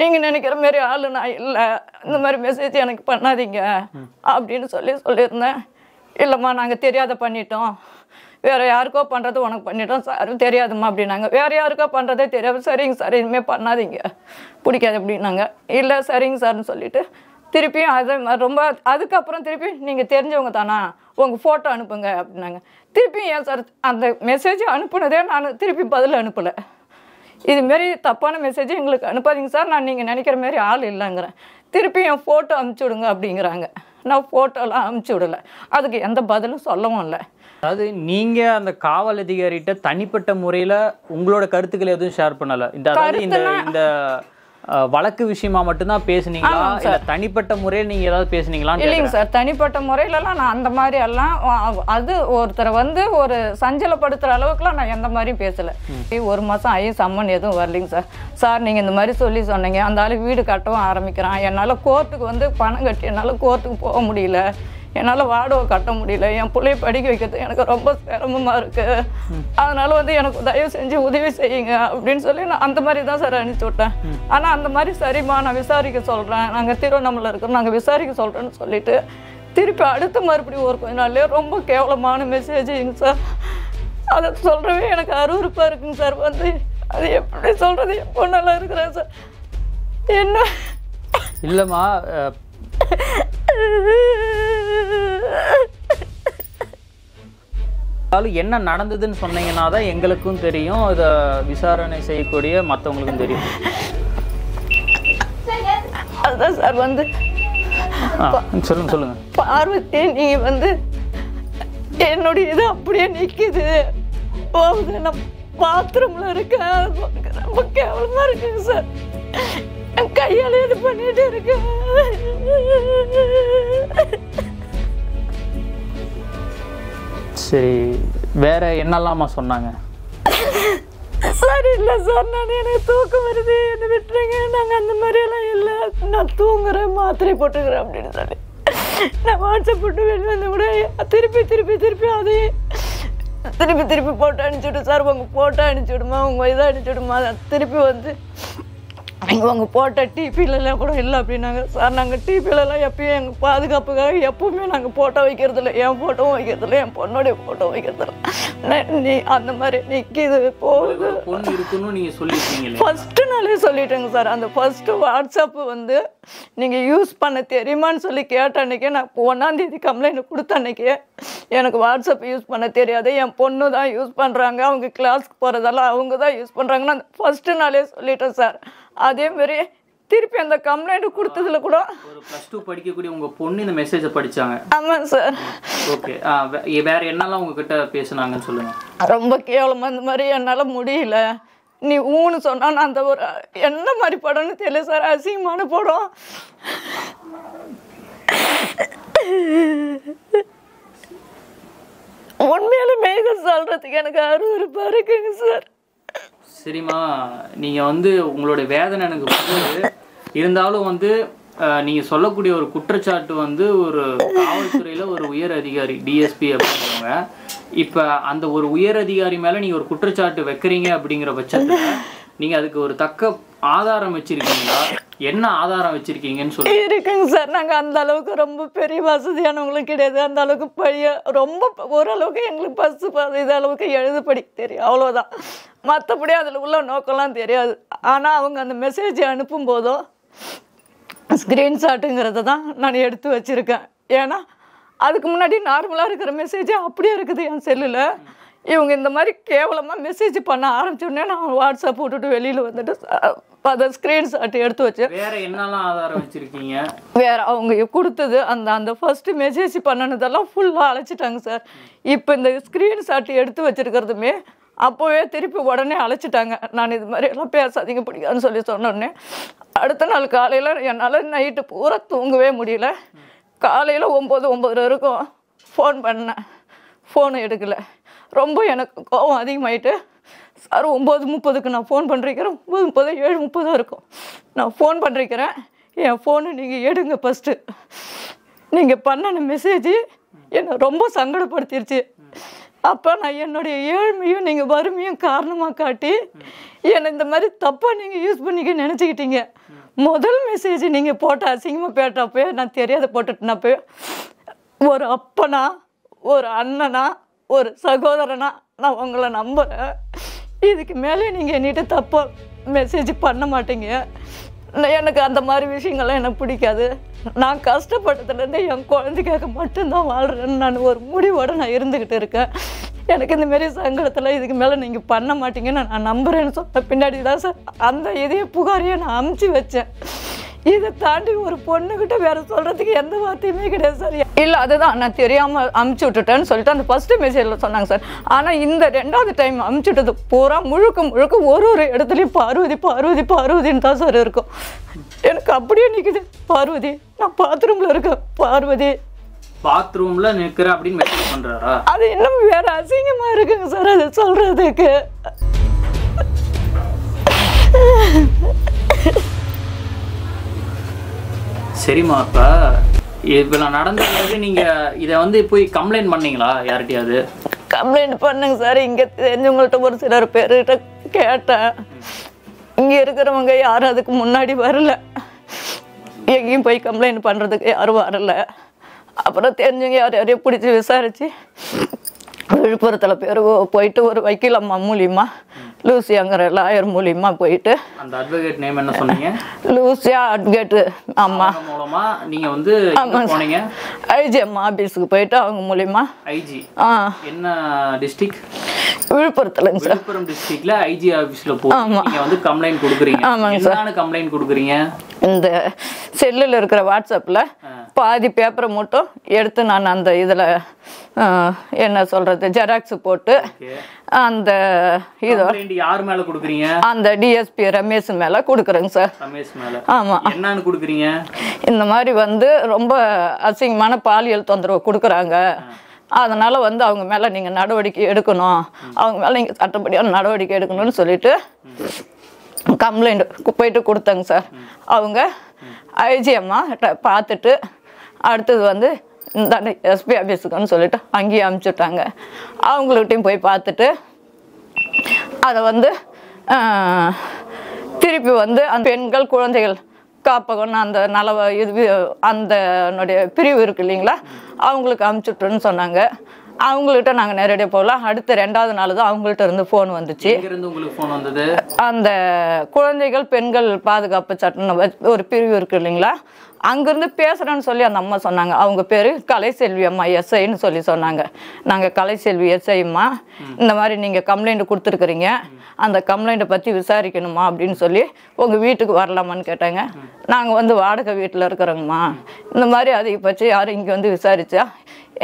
நீங்கள் நினைக்கிற மாதிரி ஆள் நான் இல்லை இந்த மாதிரி மெசேஜ் எனக்கு பண்ணாதீங்க அப்படின்னு சொல்லி சொல்லியிருந்தேன் இல்லைம்மா நாங்கள் தெரியாத பண்ணிட்டோம் வேறு யாருக்கோ பண்ணுறது உனக்கு பண்ணிட்டோம் சார் தெரியாதுமா அப்படின்னாங்க வேறு யாருக்கோ பண்ணுறதே தெரியாது சரிங்க சார் இனிமேல் பண்ணாதீங்க பிடிக்காது அப்படின்னாங்க இல்லை சரிங்க சார்னு சொல்லிட்டு திருப்பியும் அதை ரொம்ப அதுக்கப்புறம் திருப்பி நீங்கள் தெரிஞ்சவங்க தானா உங்கள் ஃபோட்டோ அனுப்புங்க அப்படின்னாங்க திருப்பியும் ஏன் சார் அந்த மெசேஜ் அனுப்புனதே நான் திருப்பி பதில் அனுப்பலை இதுமாரி தப்பான மெசேஜ் எங்களுக்கு அனுப்பாதீங்க சார் நான் நீங்கள் நினைக்கிற மாதிரி ஆள் இல்லைங்கிறேன் திருப்பி என் ஃபோட்டோ அனுப்பிச்சி விடுங்க அப்படிங்கிறாங்க நான் ஃபோட்டோலாம் அனுப்பிச்சி விடலை அதுக்கு எந்த பதிலும் சொல்லவும் இல்லை அதாவது நீங்கள் அந்த காவல் அதிகாரிகிட்ட தனிப்பட்ட முறையில் உங்களோட கருத்துக்களை எதுவும் ஷேர் பண்ணலை இந்த இந்த வழக்கு விஷயமா மட்டும்தான் பேசுனீங்களா சார் தனிப்பட்ட முறையில் நீங்க ஏதாவது பேசுனீங்களா இல்லைங்க சார் தனிப்பட்ட முறையிலலாம் நான் அந்த மாதிரி எல்லாம் அது ஒருத்தரை வந்து ஒரு சஞ்சலப்படுத்துற அளவுக்குலாம் நான் எந்த மாதிரியும் பேசல ஒரு மாசம் ஐயும் சம்மன் எதுவும் வரலைங்க சார் சார் நீங்க இந்த மாதிரி சொல்லி சொன்னீங்க அந்த ஆளுக்கு வீடு கட்டவும் ஆரம்பிக்கிறான் என்னால் கோர்ட்டுக்கு வந்து பணம் கட்டி என்னால் கோர்ட்டுக்கு போக முடியல என்னால் வாடகை கட்ட முடியல என் பிள்ளைய படிக்க வைக்கிறது எனக்கு ரொம்ப சிரமமாக இருக்குது அதனால் வந்து எனக்கு தயவு செஞ்சு உதவி செய்யுங்க அப்படின்னு சொல்லி நான் அந்த மாதிரி தான் சார் அனுப்பிச்சி விட்டேன் ஆனால் அந்த மாதிரி சரிம்மா நான் விசாரிக்க சொல்கிறேன் நாங்கள் திருவண்ணாமலை இருக்கிறோம் நாங்கள் விசாரிக்க சொல்கிறேன்னு சொல்லிட்டு திருப்பி அடுத்த மறுபடியும் ஒரு கொஞ்ச நாள்லேயே ரொம்ப கேவலமான மெசேஜுங்க சார் அதை சொல்கிறவே எனக்கு அருவறுப்பாக இருக்குங்க சார் வந்து அது எப்படி சொல்கிறது எப்போ நல்லா இருக்கிறேன் சார் என்ன இல்லைம்மா இருந்தாலும் என்ன நடந்ததுன்னு சொன்னீங்கன்னா தான் எங்களுக்கும் தெரியும் இதை விசாரணை செய்யக்கூடிய மற்றவங்களுக்கும் தெரியும் அதுதான் சார் வந்து சொல்லுங்க சொல்லுங்க பார்வத்தே நீ வந்து என்னுடைய இது அப்படியே நிக்குது போகுது நான் பாத்ரூம்ல இருக்கேன் ரொம்ப கேவலமா இருக்குங்க சார் கையால இது பண்ணிட்டு இருக்கேன் சரி வேற என்னெல்லாமா சொன்னாங்க சார் இல்லை சார் நான் எனக்கு தூக்கம் வருது என்ன விட்டுருங்க நாங்கள் அந்த மாதிரியெல்லாம் இல்லை நான் தூங்குறேன் மாத்திரை போட்டுக்கிறேன் அப்படின்னு சொல்லி நான் வாட்ஸ்அப் போட்டு வெளியே வந்து கூட திருப்பி திருப்பி திருப்பி அதே திருப்பி திருப்பி போட்டு அனுப்பிச்சுட்டு சார் உங்கள் போட்டோ அனுப்பிச்சுடுமா உங்கள் இதை அனுப்பிச்சுடுமா திருப்பி வந்து இங்கே அவங்க போட்ட டிபிலலாம் கூட இல்லை அப்படின்னாங்க சார் நாங்கள் டிபிலலாம் எப்பயும் எங்கள் பாதுகாப்புக்காக எப்பவுமே நாங்கள் ஃபோட்டோ வைக்கிறதில்ல என் ஃபோட்டோவும் வைக்கிறதில்ல என் பொண்ணுடைய ஃபோட்டோ வைக்கிறதில்ல நீ அந்த மாதிரி நிற்கி இது போகுது ஃபஸ்ட்டு நாளே சொல்லிட்டேங்க சார் அந்த ஃபஸ்ட்டு வாட்ஸ்அப்பு வந்து நீங்கள் யூஸ் பண்ண தெரியுமான்னு சொல்லி கேட்ட அன்றைக்கே நான் ஒன்றாந்தேதி கம்ப்ளைண்ட் கொடுத்த அன்றைக்கே எனக்கு வாட்ஸ்அப் யூஸ் பண்ண தெரியாது என் பொண்ணு தான் யூஸ் பண்ணுறாங்க அவங்க கிளாஸ்க்கு போகிறதெல்லாம் அவங்க தான் யூஸ் பண்ணுறாங்கன்னு அந்த ஃபஸ்ட்டு நாளே சொல்லிட்டேன் சார் அதே மாதிரி திருப்பி அந்த கம்ப்ளைண்ட் கொடுத்ததுல கூட ஒரு ப்ளஸ் டூ படிக்கக்கூடிய உங்க பொண்ணு இந்த மெசேஜை படிச்சாங்க ஆமா சார் ஓகே வேற என்னெல்லாம் உங்ககிட்ட பேசுனாங்கன்னு சொல்லுங்க ரொம்ப கேவலமா இந்த மாதிரி என்னால முடியல நீ ஊன்னு சொன்னா நான் அந்த ஒரு என்ன மாதிரி படம்னு தெரியல சார் அசிங்கமான படம் உண்மையில இது சொல்றதுக்கு எனக்கு அருவருப்பா இருக்குங்க சார் சரிம்மா நீங்கள் வந்து உங்களுடைய வேதனை எனக்கு புரியுது இருந்தாலும் வந்து நீங்கள் சொல்லக்கூடிய ஒரு குற்றச்சாட்டு வந்து ஒரு காவல்துறையில் ஒரு உயர் அதிகாரி டிஎஸ்பி அப்படிங்கிறவங்க இப்போ அந்த ஒரு உயர் அதிகாரி மேலே நீங்கள் ஒரு குற்றச்சாட்டு வைக்கிறீங்க அப்படிங்கிற பட்சத்தில் நீங்கள் அதுக்கு ஒரு தக்க ஆதாரம் வச்சுருக்கீங்களா என்ன ஆதாரம் வச்சிருக்கீங்கன்னு சொல்லி இருக்குங்க சார் நாங்கள் அந்த அளவுக்கு ரொம்ப பெரிய வசதியானவங்களுக்கு கிடையாது அந்த அளவுக்கு பழைய ரொம்ப ஓரளவுக்கு எங்களுக்கு பஸ் இது அளவுக்கு எழுத படிக்க தெரியும் அவ்வளோதான் மற்றபடி அதில் உள்ள நோக்கம்லாம் தெரியாது ஆனால் அவங்க அந்த மெசேஜ் அனுப்பும் போதோ ஸ்க்ரீன்ஷாட்டுங்கிறத தான் நான் எடுத்து வச்சுருக்கேன் ஏன்னா அதுக்கு முன்னாடி நார்மலாக இருக்கிற மெசேஜே அப்படியே இருக்குது என் செல்லில் இவங்க இந்த மாதிரி கேவலமாக மெசேஜ் பண்ண ஆரம்பிச்சோடனே நான் வாட்ஸ்அப் போட்டுட்டு வெளியில் வந்துட்டு அதை ஸ்க்ரீன் ஷாட் எடுத்து வச்சு வேற என்னெல்லாம் ஆதாரம் வச்சிருக்கீங்க வேற அவங்க கொடுத்தது அந்த அந்த ஃபர்ஸ்ட் மெசேஜ் பண்ணனதெல்லாம் ஃபுல்லாக அழைச்சிட்டாங்க சார் இப்போ இந்த ஸ்க்ரீன் ஷாட் எடுத்து வச்சிருக்கிறதுமே அப்போவே திருப்பி உடனே அழைச்சிட்டாங்க நான் இது மாதிரி எல்லாம் பேசாதீங்க பிடிக்காதுன்னு சொல்லி சொன்னோடனே அடுத்த நாள் காலையில் என்னால் நைட்டு பூரா தூங்கவே முடியல காலையில் ஒம்பது ஒம்பது வரைக்கும் ஃபோன் பண்ணேன் ஃபோனு எடுக்கலை ரொம்ப எனக்கு கோபம் அதிகமாயிட்டு சார் ஒம்பது முப்பதுக்கு நான் ஃபோன் பண்ணுறேன் ஒம்பது முப்பது ஏழு முப்பதாக இருக்கும் நான் ஃபோன் பண்ணுறேன் என் ஃபோனு நீங்கள் எடுங்க ஃபஸ்ட்டு நீங்கள் பண்ணின மெசேஜ் என்னை ரொம்ப சங்கடப்படுத்திடுச்சு அப்போ நான் என்னுடைய ஏழ்மையும் நீங்கள் வறுமையும் காரணமாக காட்டி என்னை இந்த மாதிரி தப்பாக நீங்கள் யூஸ் பண்ணிக்க நினச்சிக்கிட்டீங்க முதல் மெசேஜ் நீங்கள் போட்ட அசிங்கமாக பேட்டப்போ நான் தெரியாத போட்டுட்டேனப்போ ஒரு அப்பனா ஒரு அண்ணனா ஒரு சகோதரனா நான் உங்களை நம்புகிறேன் இதுக்கு மேலே நீங்கள் என்கிட்ட தப்பாக மெசேஜ் பண்ண மாட்டீங்க எனக்கு அந்த மாதிரி விஷயங்கள்லாம் எனக்கு பிடிக்காது நான் கஷ்டப்பட்டதுலேருந்து என் குழந்தைக்காக மட்டும்தான் வாழ்கிறேன்னு நான் ஒரு முடிவோடு நான் இருந்துக்கிட்டு இருக்கேன் எனக்கு இந்தமாரி சங்கடத்தில் இதுக்கு மேலே நீங்கள் பண்ண மாட்டீங்கன்னு நான் நம்புகிறேன்னு சொன்ன பின்னாடி தான் சார் அந்த இதே புகாரையே நான் அமுச்சு வச்சேன் இதை தாண்டி ஒரு பொண்ணுகிட்ட வேற சொல்றதுக்கு எந்த வார்த்தையுமே கிடையாது சார் இல்லை அதுதான் நான் தெரியாம அமுச்சு விட்டுட்டேன்னு சொல்லிட்டு அந்த ஃபஸ்ட்டு மெசேஜில் சொன்னாங்க சார் ஆனால் இந்த ரெண்டாவது டைம் அமுச்சு விட்டது பூரா முழுக்க முழுக்க ஒரு ஒரு இடத்துலையும் பார்வதி பார்வதி பார்வதின்னு தான் சார் இருக்கும் எனக்கு அப்படியே நிற்குது பார்வதி நான் பாத்ரூம்ல இருக்கேன் பார்வதி பாத்ரூம்ல நிக்கிற அப்படின்னு மெசேஜ் பண்றாரா அது இன்னும் வேற அசிங்கமா இருக்குங்க சார் அது சொல்றதுக்கு சரிம்மா இப்போ நான் நடந்த நீங்கள் இதை வந்து போய் கம்ப்ளைண்ட் பண்ணீங்களா யார்கிட்டயாவது கம்ப்ளைண்ட் பண்ணுங்க சார் இங்கே தெரிஞ்சவங்கள்ட்ட ஒரு சிலர் பேர்கிட்ட கேட்டேன் இங்கே இருக்கிறவங்க யாரும் அதுக்கு முன்னாடி வரல எங்கேயும் போய் கம்ப்ளைண்ட் பண்ணுறதுக்கு யாரும் வரல அப்புறம் தெரிஞ்சவங்க யார் யாரையும் பிடிச்சி விசாரித்து விழுப்புரத்தில் பேர் போயிட்டு ஒரு வைக்கீல் அம்மா மூலியமாக லூசியாங்கிற லாயர் மூலியமா போயிட்டு அந்த அட்வொகேட் நேம் என்ன சொன்னீங்க லூசியா அட்வொகேட் ஆமா மூலமா நீங்க வந்து போனீங்க அம்மா ஆபீஸ்க்கு போயிட்டு அவங்க மூலியமா ஐஜி என்ன டிஸ்ட்ரிக்ட் விழுப்புரத்துல சார் விழுப்புரம் டிஸ்ட்ரிக்ட்ல ஐஜி ஆபீஸ்ல போய் நீங்க வந்து கம்ப்ளைண்ட் கொடுக்குறீங்க ஆமாங்க சார் என்ன கம்ப்ளைண்ட் கொடுக்குறீங்க இந்த செல்லில் இருக்கிற வாட்ஸ்அப்பில் பாதி பேப்பரை மட்டும் எடுத்து நான் அந்த இதில் என்ன சொல்கிறது ஜெராக்ஸ் போட்டு அந்த இது யார் மேலே கொடுக்குறீங்க அந்த டிஎஸ்பி ரமேஷ் மேலே கொடுக்குறேங்க சார் ரமேஷ் மேலே ஆமாம் என்னன்னு கொடுக்குறீங்க இந்த மாதிரி வந்து ரொம்ப அசிங்கமான பாலியல் தொந்தரவு கொடுக்குறாங்க அதனால் வந்து அவங்க மேலே நீங்கள் நடவடிக்கை எடுக்கணும் அவங்க மேலே நீங்கள் சட்டப்படியான நடவடிக்கை எடுக்கணும்னு சொல்லிட்டு கம்ப்ளைண்ட் போயிட்டு கொடுத்தாங்க சார் அவங்க ஐஜிஎம்மா பார்த்துட்டு அடுத்தது வந்து இந்த எஸ்பி ஆஃபீஸுக்குன்னு சொல்லிட்டு அங்கேயே அமுச்சுட்டாங்க அவங்கள்ட்டையும் போய் பார்த்துட்டு அதை வந்து திருப்பி வந்து அந்த பெண்கள் குழந்தைகள் காப்பகம்னு அந்த நல இது அந்த என்னுடைய பிரிவு இருக்கு இல்லைங்களா அவங்களுக்கு அமுச்சுட்டுன்னு சொன்னாங்க அவங்கள்ட்ட நாங்கள் நேரடியாக போகலாம் அடுத்த ரெண்டாவது நாள் தான் அவங்கள்ட்ட இருந்து ஃபோன் வந்துச்சு அந்த குழந்தைகள் பெண்கள் பாதுகாப்பு சட்டம் ஒரு பிரிவு இருக்கு இல்லைங்களா அங்கேருந்து பேசுகிறேன்னு சொல்லி அந்த அம்மா சொன்னாங்க அவங்க பேர் கலைசெல்வி அம்மா எஸ்ஐன்னு சொல்லி சொன்னாங்க நாங்கள் கலைசெல்வி எஸ்ஐம்மா இந்த மாதிரி நீங்கள் கம்ப்ளைண்ட் கொடுத்துருக்குறீங்க அந்த கம்ப்ளைண்ட்டை பற்றி விசாரிக்கணுமா அப்படின்னு சொல்லி உங்கள் வீட்டுக்கு வரலாமான்னு கேட்டாங்க நாங்கள் வந்து வாடகை வீட்டில் இருக்கிறோங்கம்மா இந்த மாதிரி அதை பற்றி யாரும் இங்கே வந்து விசாரித்தா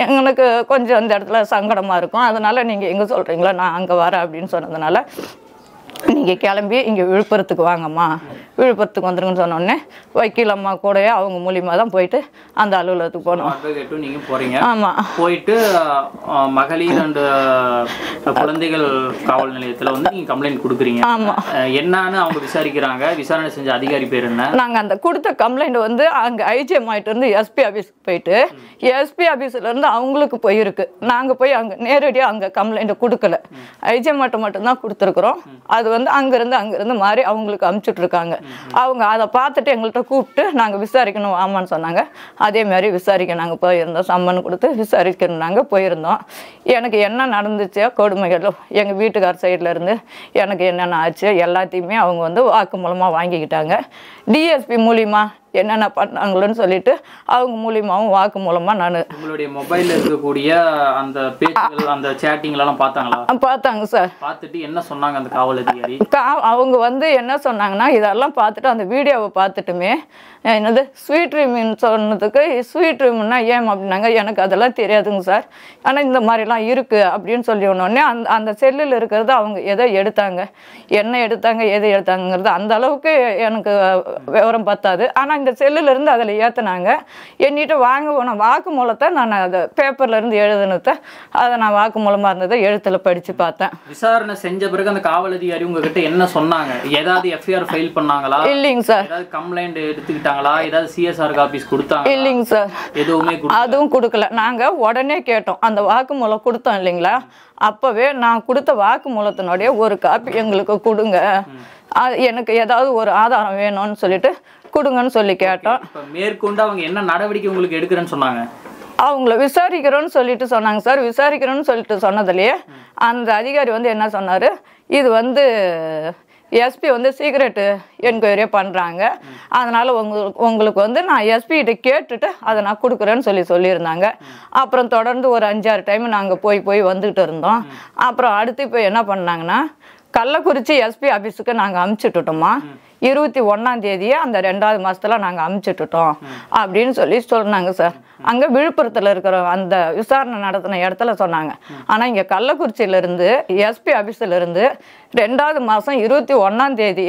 எங்களுக்கு கொஞ்சம் அந்த இடத்துல சங்கடமாக இருக்கும் அதனால் நீங்கள் எங்கே சொல்கிறீங்களோ நான் அங்கே வரேன் அப்படின்னு சொன்னதுனால நீங்கள் கிளம்பி இங்கே விழுப்புரத்துக்கு வாங்கம்மா விழுப்புரத்துக்கு வந்துருங்கன்னு சொன்னோடனே வக்கீல் அம்மா கூடயே அவங்க மூலியமாக தான் போயிட்டு அந்த அலுவலகத்துக்கு போனோம் நீங்கள் போகிறீங்க ஆமாம் போயிட்டு மகளிர் அண்டு குழந்தைகள் காவல் நிலையத்தில் வந்து நீங்கள் கம்ப்ளைண்ட் கொடுக்குறீங்க ஆமாம் என்னன்னு அவங்க விசாரிக்கிறாங்க விசாரணை செஞ்ச அதிகாரி பேர் என்ன நாங்கள் அந்த கொடுத்த கம்ப்ளைண்ட் வந்து அங்கே ஐஜிஎம் ஆகிட்டு இருந்து எஸ்பி ஆஃபீஸ்க்கு போயிட்டு எஸ்பி ஆஃபீஸ்லேருந்து அவங்களுக்கு போயிருக்கு நாங்கள் போய் அங்கே நேரடியாக அங்கே கம்ப்ளைண்ட்டை கொடுக்கல ஐஜிஎம் மட்டும் மட்டும்தான் கொடுத்துருக்குறோம் அது வந்து அங்கேருந்து அங்கேருந்து மாறி அவங்களுக்கு அமுச்சுட்ருக்காங்க அவங்க அதை பார்த்துட்டு எங்கள்கிட்ட கூப்பிட்டு நாங்கள் விசாரிக்கணும் ஆமான்னு சொன்னாங்க அதே மாதிரி விசாரிக்க நாங்கள் போயிருந்தோம் சம்மன் கொடுத்து விசாரிக்கணும் நாங்கள் போயிருந்தோம் எனக்கு என்ன நடந்துச்சோ கொடுமைகள் எங்கள் வீட்டுக்கார் சைடில் இருந்து எனக்கு என்னென்ன ஆச்சு எல்லாத்தையுமே அவங்க வந்து வாக்கு மூலமாக வாங்கிக்கிட்டாங்க டிஎஸ்பி மூலியமாக என்னென்ன பண்ணாங்களோன்னு சொல்லிட்டு அவங்க மூலியமாகவும் வாக்கு மூலமாக நான் உங்களுடைய மொபைலில் இருக்கக்கூடிய அந்த பேச்சுகள் அந்த சேட்டிங்லாம் பார்த்தாங்களா பார்த்தாங்க சார் பார்த்துட்டு என்ன சொன்னாங்க அந்த காவல் அதிகாரி அவங்க வந்து என்ன சொன்னாங்கன்னா இதெல்லாம் பார்த்துட்டு அந்த வீடியோவை பார்த்துட்டுமே என்னது ஸ்வீட் ட்ரீம்னு சொன்னதுக்கு ஸ்வீட் ட்ரீம்னா ஏன் அப்படின்னாங்க எனக்கு அதெல்லாம் தெரியாதுங்க சார் ஆனால் இந்த மாதிரிலாம் இருக்குது அப்படின்னு சொல்லி ஒன்னொடனே அந்த அந்த செல்லில் இருக்கிறது அவங்க எதை எடுத்தாங்க என்ன எடுத்தாங்க எதை எடுத்தாங்கிறது அந்த அளவுக்கு எனக்கு விவரம் பார்த்தாது ஆனால் இந்த செல்லுலேருந்து அதில் ஏற்றினாங்க என்கிட்ட வாங்க போன வாக்கு மூலத்தை நான் அதை பேப்பர்லேருந்து எழுதுனதை அதை நான் வாக்கு மூலமாக இருந்ததை எழுத்தில் படித்து பார்த்தேன் விசாரணை செஞ்ச பிறகு அந்த காவல் அதிகாரி உங்ககிட்ட என்ன சொன்னாங்க ஏதாவது எஃப்ஐஆர் ஃபைல் பண்ணாங்களா இல்லைங்க சார் ஏதாவது கம்ப்ளைண்ட் எடுத்துக்கிட்டாங்களா ஏதாவது சிஎஸ்ஆர் காப்பீஸ் கொடுத்தாங்க இல்லைங்க சார் எதுவுமே அதுவும் கொடுக்கல நாங்கள் உடனே கேட்டோம் அந்த வாக்கு மூலம் கொடுத்தோம் இல்லைங்களா அப்போவே நான் கொடுத்த வாக்கு மூலத்தினுடைய ஒரு காப்பி எங்களுக்கு கொடுங்க எனக்கு ஏதாவது ஒரு ஆதாரம் வேணும்னு சொல்லிட்டு கொடுங்கன்னு சொல்லி கேட்டோம் மேற்கொண்டு அவங்க என்ன நடவடிக்கை உங்களுக்கு எடுக்கிறேன்னு சொன்னாங்க அவங்கள விசாரிக்கிறோன்னு சொல்லிட்டு சொன்னாங்க சார் விசாரிக்கிறோன்னு சொல்லிட்டு சொன்னதுலேயே அந்த அதிகாரி வந்து என்ன சொன்னார் இது வந்து எஸ்பி வந்து சீக்ரெட்டு என்கொயரியே பண்ணுறாங்க அதனால் உங்களுக்கு உங்களுக்கு வந்து நான் எஸ்பிகிட்ட கேட்டுட்டு அதை நான் கொடுக்குறேன்னு சொல்லி சொல்லியிருந்தாங்க அப்புறம் தொடர்ந்து ஒரு அஞ்சாறு டைம் நாங்கள் போய் போய் வந்துக்கிட்டு இருந்தோம் அப்புறம் அடுத்து இப்போ என்ன பண்ணாங்கன்னா கள்ளக்குறிச்சி எஸ்பி ஆஃபீஸுக்கு நாங்கள் அமுச்சுட்டுட்டோம்மா இருபத்தி ஒன்றாம் தேதியே அந்த ரெண்டாவது மாதத்தில் நாங்கள் அமுச்சுட்டுட்டோம் அப்படின்னு சொல்லி சொன்னாங்க சார் அங்கே விழுப்புரத்தில் இருக்கிற அந்த விசாரணை நடத்தின இடத்துல சொன்னாங்க ஆனால் இங்கே கள்ளக்குறிச்சியிலேருந்து எஸ்பி ஆஃபீஸிலேருந்து ரெண்டாவது மாதம் இருபத்தி ஒன்றாம் தேதி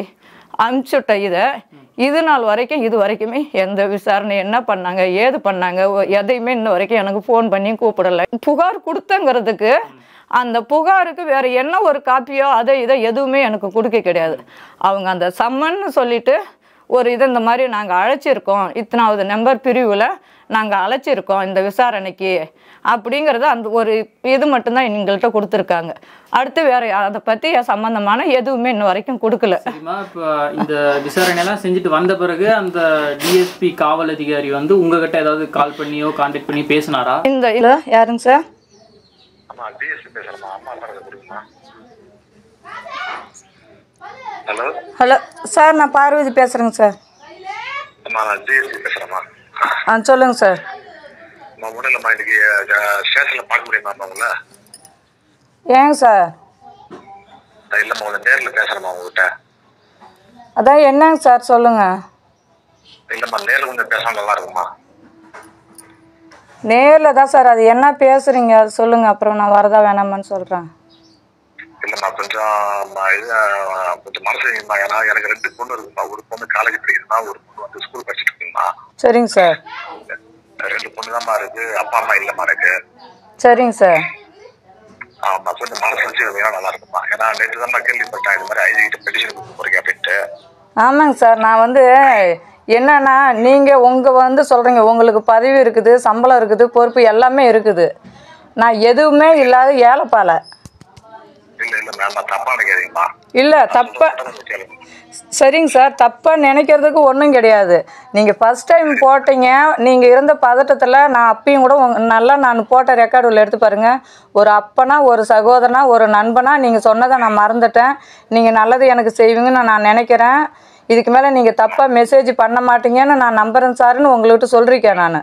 அமுச்சுட்ட இதை இது நாள் வரைக்கும் இது வரைக்குமே எந்த விசாரணை என்ன பண்ணாங்க ஏது பண்ணாங்க எதையுமே இன்ன வரைக்கும் எனக்கு ஃபோன் பண்ணி கூப்பிடலை புகார் கொடுத்தங்கிறதுக்கு அந்த புகாருக்கு வேறு என்ன ஒரு காப்பியோ அதை இதை எதுவுமே எனக்கு கொடுக்க கிடையாது அவங்க அந்த சம்மன்னு சொல்லிவிட்டு ஒரு இது இந்த மாதிரி நாங்கள் அழைச்சிருக்கோம் இத்தனாவது நம்பர் பிரிவில் நாங்கள் அழைச்சிருக்கோம் இந்த விசாரணைக்கு அப்படிங்கிறது அந்த ஒரு இது மட்டும்தான் எங்கள்கிட்ட கொடுத்துருக்காங்க அடுத்து வேற அதை பற்றி சம்மந்தமான எதுவுமே இன்ன வரைக்கும் கொடுக்கல இப்போ இந்த விசாரணையெல்லாம் செஞ்சுட்டு வந்த பிறகு அந்த டிஎஸ்பி காவல் அதிகாரி வந்து உங்ககிட்ட ஏதாவது கால் பண்ணியோ கான்டாக்ட் பண்ணி பேசினாரா இந்த இல்லை யாருங்க சார் அம்மா பிஎஸ்சி பேசுகிறேம்மா அம்மா தரது கொடுங்கம்மா ஹலோ ஹலோ சார் நான் பார்வதி பேசுகிறேங்க சார் அம்மா நான் ஜிஎஸ்டி பேசுகிறேம்மா ஆ சொல்லுங்கள் சார் அம்மா ஒன்றும் இல்லைம்மா இன்றைக்கி ஸ்டேஷனில் பார்க்க முடியுமாம்மா உங்களை ஏங்க சார் இல்லைம்மா உங்களை நேரில் பேசுகிறேம்மா உங்ககிட்ட அதான் என்னங்க சார் சொல்லுங்கள் இல்லைம்மா நேரில் கொஞ்சம் பேச நல்லா இருக்குமா நேரில் தான் சார் அது என்ன பேசுறீங்க அது சொல்லுங்க அப்புறம் நான் வரதா வேணாமான்னு சொல்றேன் இல்லைம்மா கொஞ்சம் இது கொஞ்சம் மனசுமா ஏன்னா எனக்கு ரெண்டு பொண்ணு இருக்குமா ஒரு பொண்ணு காலேஜ் படிக்குதுமா ஒரு பொண்ணு வந்து ஸ்கூல் படிச்சுட்டு இருக்குமா சரிங்க சார் ரெண்டு பொண்ணு தான்மா இருக்கு அப்பா அம்மா இல்லைம்மா இருக்கு சரிங்க சார் ஆமா கொஞ்சம் மனசு வச்சு நல்லா இருக்குமா ஏன்னா நேற்று தான் கேள்விப்பட்டேன் இது மாதிரி ஐஜி கிட்ட பெட்டிஷன் கொடுக்க போறீங்க அப்படின்ட்டு ஆமாங்க சார் நான் வந்து என்னன்னா நீங்கள் உங்கள் வந்து சொல்கிறீங்க உங்களுக்கு பதவி இருக்குது சம்பளம் இருக்குது பொறுப்பு எல்லாமே இருக்குது நான் எதுவுமே இல்லாத ஏழைப்பாலை இல்லை தப்ப சரிங்க சார் தப்பாக நினைக்கிறதுக்கு ஒன்றும் கிடையாது நீங்கள் ஃபஸ்ட் டைம் போட்டீங்க நீங்கள் இருந்த பதட்டத்தில் நான் அப்பையும் கூட நல்லா நான் போட்ட ரெக்கார்டு உள்ள எடுத்து பாருங்கள் ஒரு அப்பனா ஒரு சகோதரனா ஒரு நண்பனா நீங்கள் சொன்னதை நான் மறந்துட்டேன் நீங்கள் நல்லது எனக்கு செய்வீங்கன்னு நான் நினைக்கிறேன் இதுக்கு மேலே நீங்கள் தப்பாக மெசேஜ் பண்ண மாட்டீங்கன்னு நான் நம்புறேன் சாருன்னு உங்கள்கிட்ட சொல்கிறீக்கேன் நான்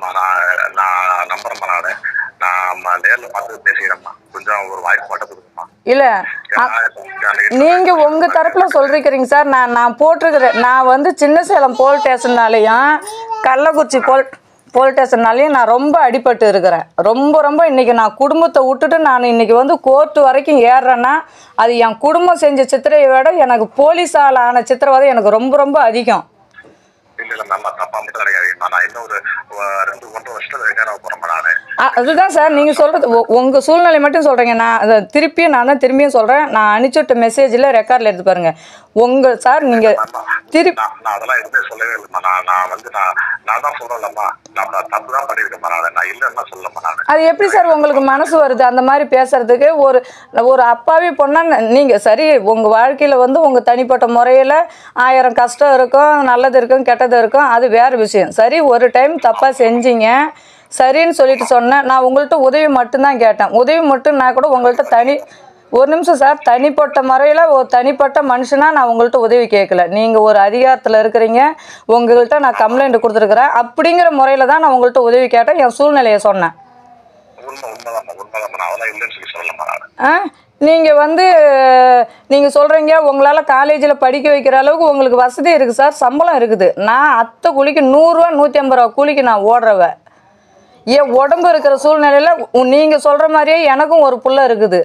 நான் நான் நான் கொஞ்சம் ஒரு வாய்ப்பு இல்லை நீங்க உங்க தரப்புல சொல்றீங்க சார் நான் நான் போட்டிருக்கிறேன் நான் வந்து சின்ன சேலம் போல் ஸ்டேஷன்னாலையும் கள்ளக்குறிச்சி போல் போலீஸ் ஸ்டேஷன்னாலையும் நான் ரொம்ப அடிபட்டு இருக்கிறேன் ரொம்ப ரொம்ப இன்றைக்கி நான் குடும்பத்தை விட்டுட்டு நான் இன்னைக்கு வந்து கோர்ட்டு வரைக்கும் ஏறுறேன்னா அது என் குடும்பம் செஞ்ச சித்திரையை விட எனக்கு போலீஸால் ஆன சித்திரவதை எனக்கு ரொம்ப ரொம்ப அதிகம் அதுதான் சார் நீங்க சொல்றது உங்க சூழ்நிலை மட்டும் சொல்றீங்க நான் திருப்பியும் நான் தான் திரும்பியும் சொல்றேன் நான் அனுப்பிச்சுட்ட மெசேஜ்ல ரெக்கார்ட்ல எடுத்து பாருங்க உங்க சார் நீங்க திருப்பி அதெல்லாம் எதுவுமே சொல்லவே இல்லைம்மா நான் வந்து நான் நான் தான் அது எப்படி சார் உங்களுக்கு மனசு வருது அந்த மாதிரி பேசுறதுக்கு ஒரு ஒரு அப்பாவி பொண்ணா நீங்க சரி உங்க வாழ்க்கையில வந்து உங்க தனிப்பட்ட முறையில ஆயிரம் கஷ்டம் இருக்கும் நல்லது இருக்கும் கெட்டது இருக்கும் அது வேற விஷயம் சரி ஒரு டைம் தப்பா செஞ்சீங்க சரின்னு சொல்லிட்டு சொன்னேன் நான் உங்கள்கிட்ட உதவி மட்டும்தான் கேட்டேன் உதவி மட்டும்னா கூட உங்கள்கிட்ட தனி ஒரு நிமிஷம் சார் தனிப்பட்ட முறையில் ஒரு தனிப்பட்ட மனுஷனாக நான் உங்கள்கிட்ட உதவி கேட்கல நீங்கள் ஒரு அதிகாரத்தில் இருக்கிறீங்க உங்கள்கிட்ட நான் கம்ப்ளைண்ட் கொடுத்துருக்குறேன் அப்படிங்கிற முறையில் தான் நான் உங்கள்கிட்ட உதவி கேட்டேன் என் சூழ்நிலையை சொன்னேன் ஆ நீங்கள் வந்து நீங்கள் சொல்கிறீங்க உங்களால் காலேஜில் படிக்க வைக்கிற அளவுக்கு உங்களுக்கு வசதி இருக்குது சார் சம்பளம் இருக்குது நான் அத்தை கூலிக்கு நூறுரூவா நூற்றி ஐம்பது ரூபா கூலிக்கு நான் ஓடுறவ என் உடம்பு இருக்கிற சூழ்நிலையில் நீங்கள் சொல்கிற மாதிரியே எனக்கும் ஒரு புள்ள இருக்குது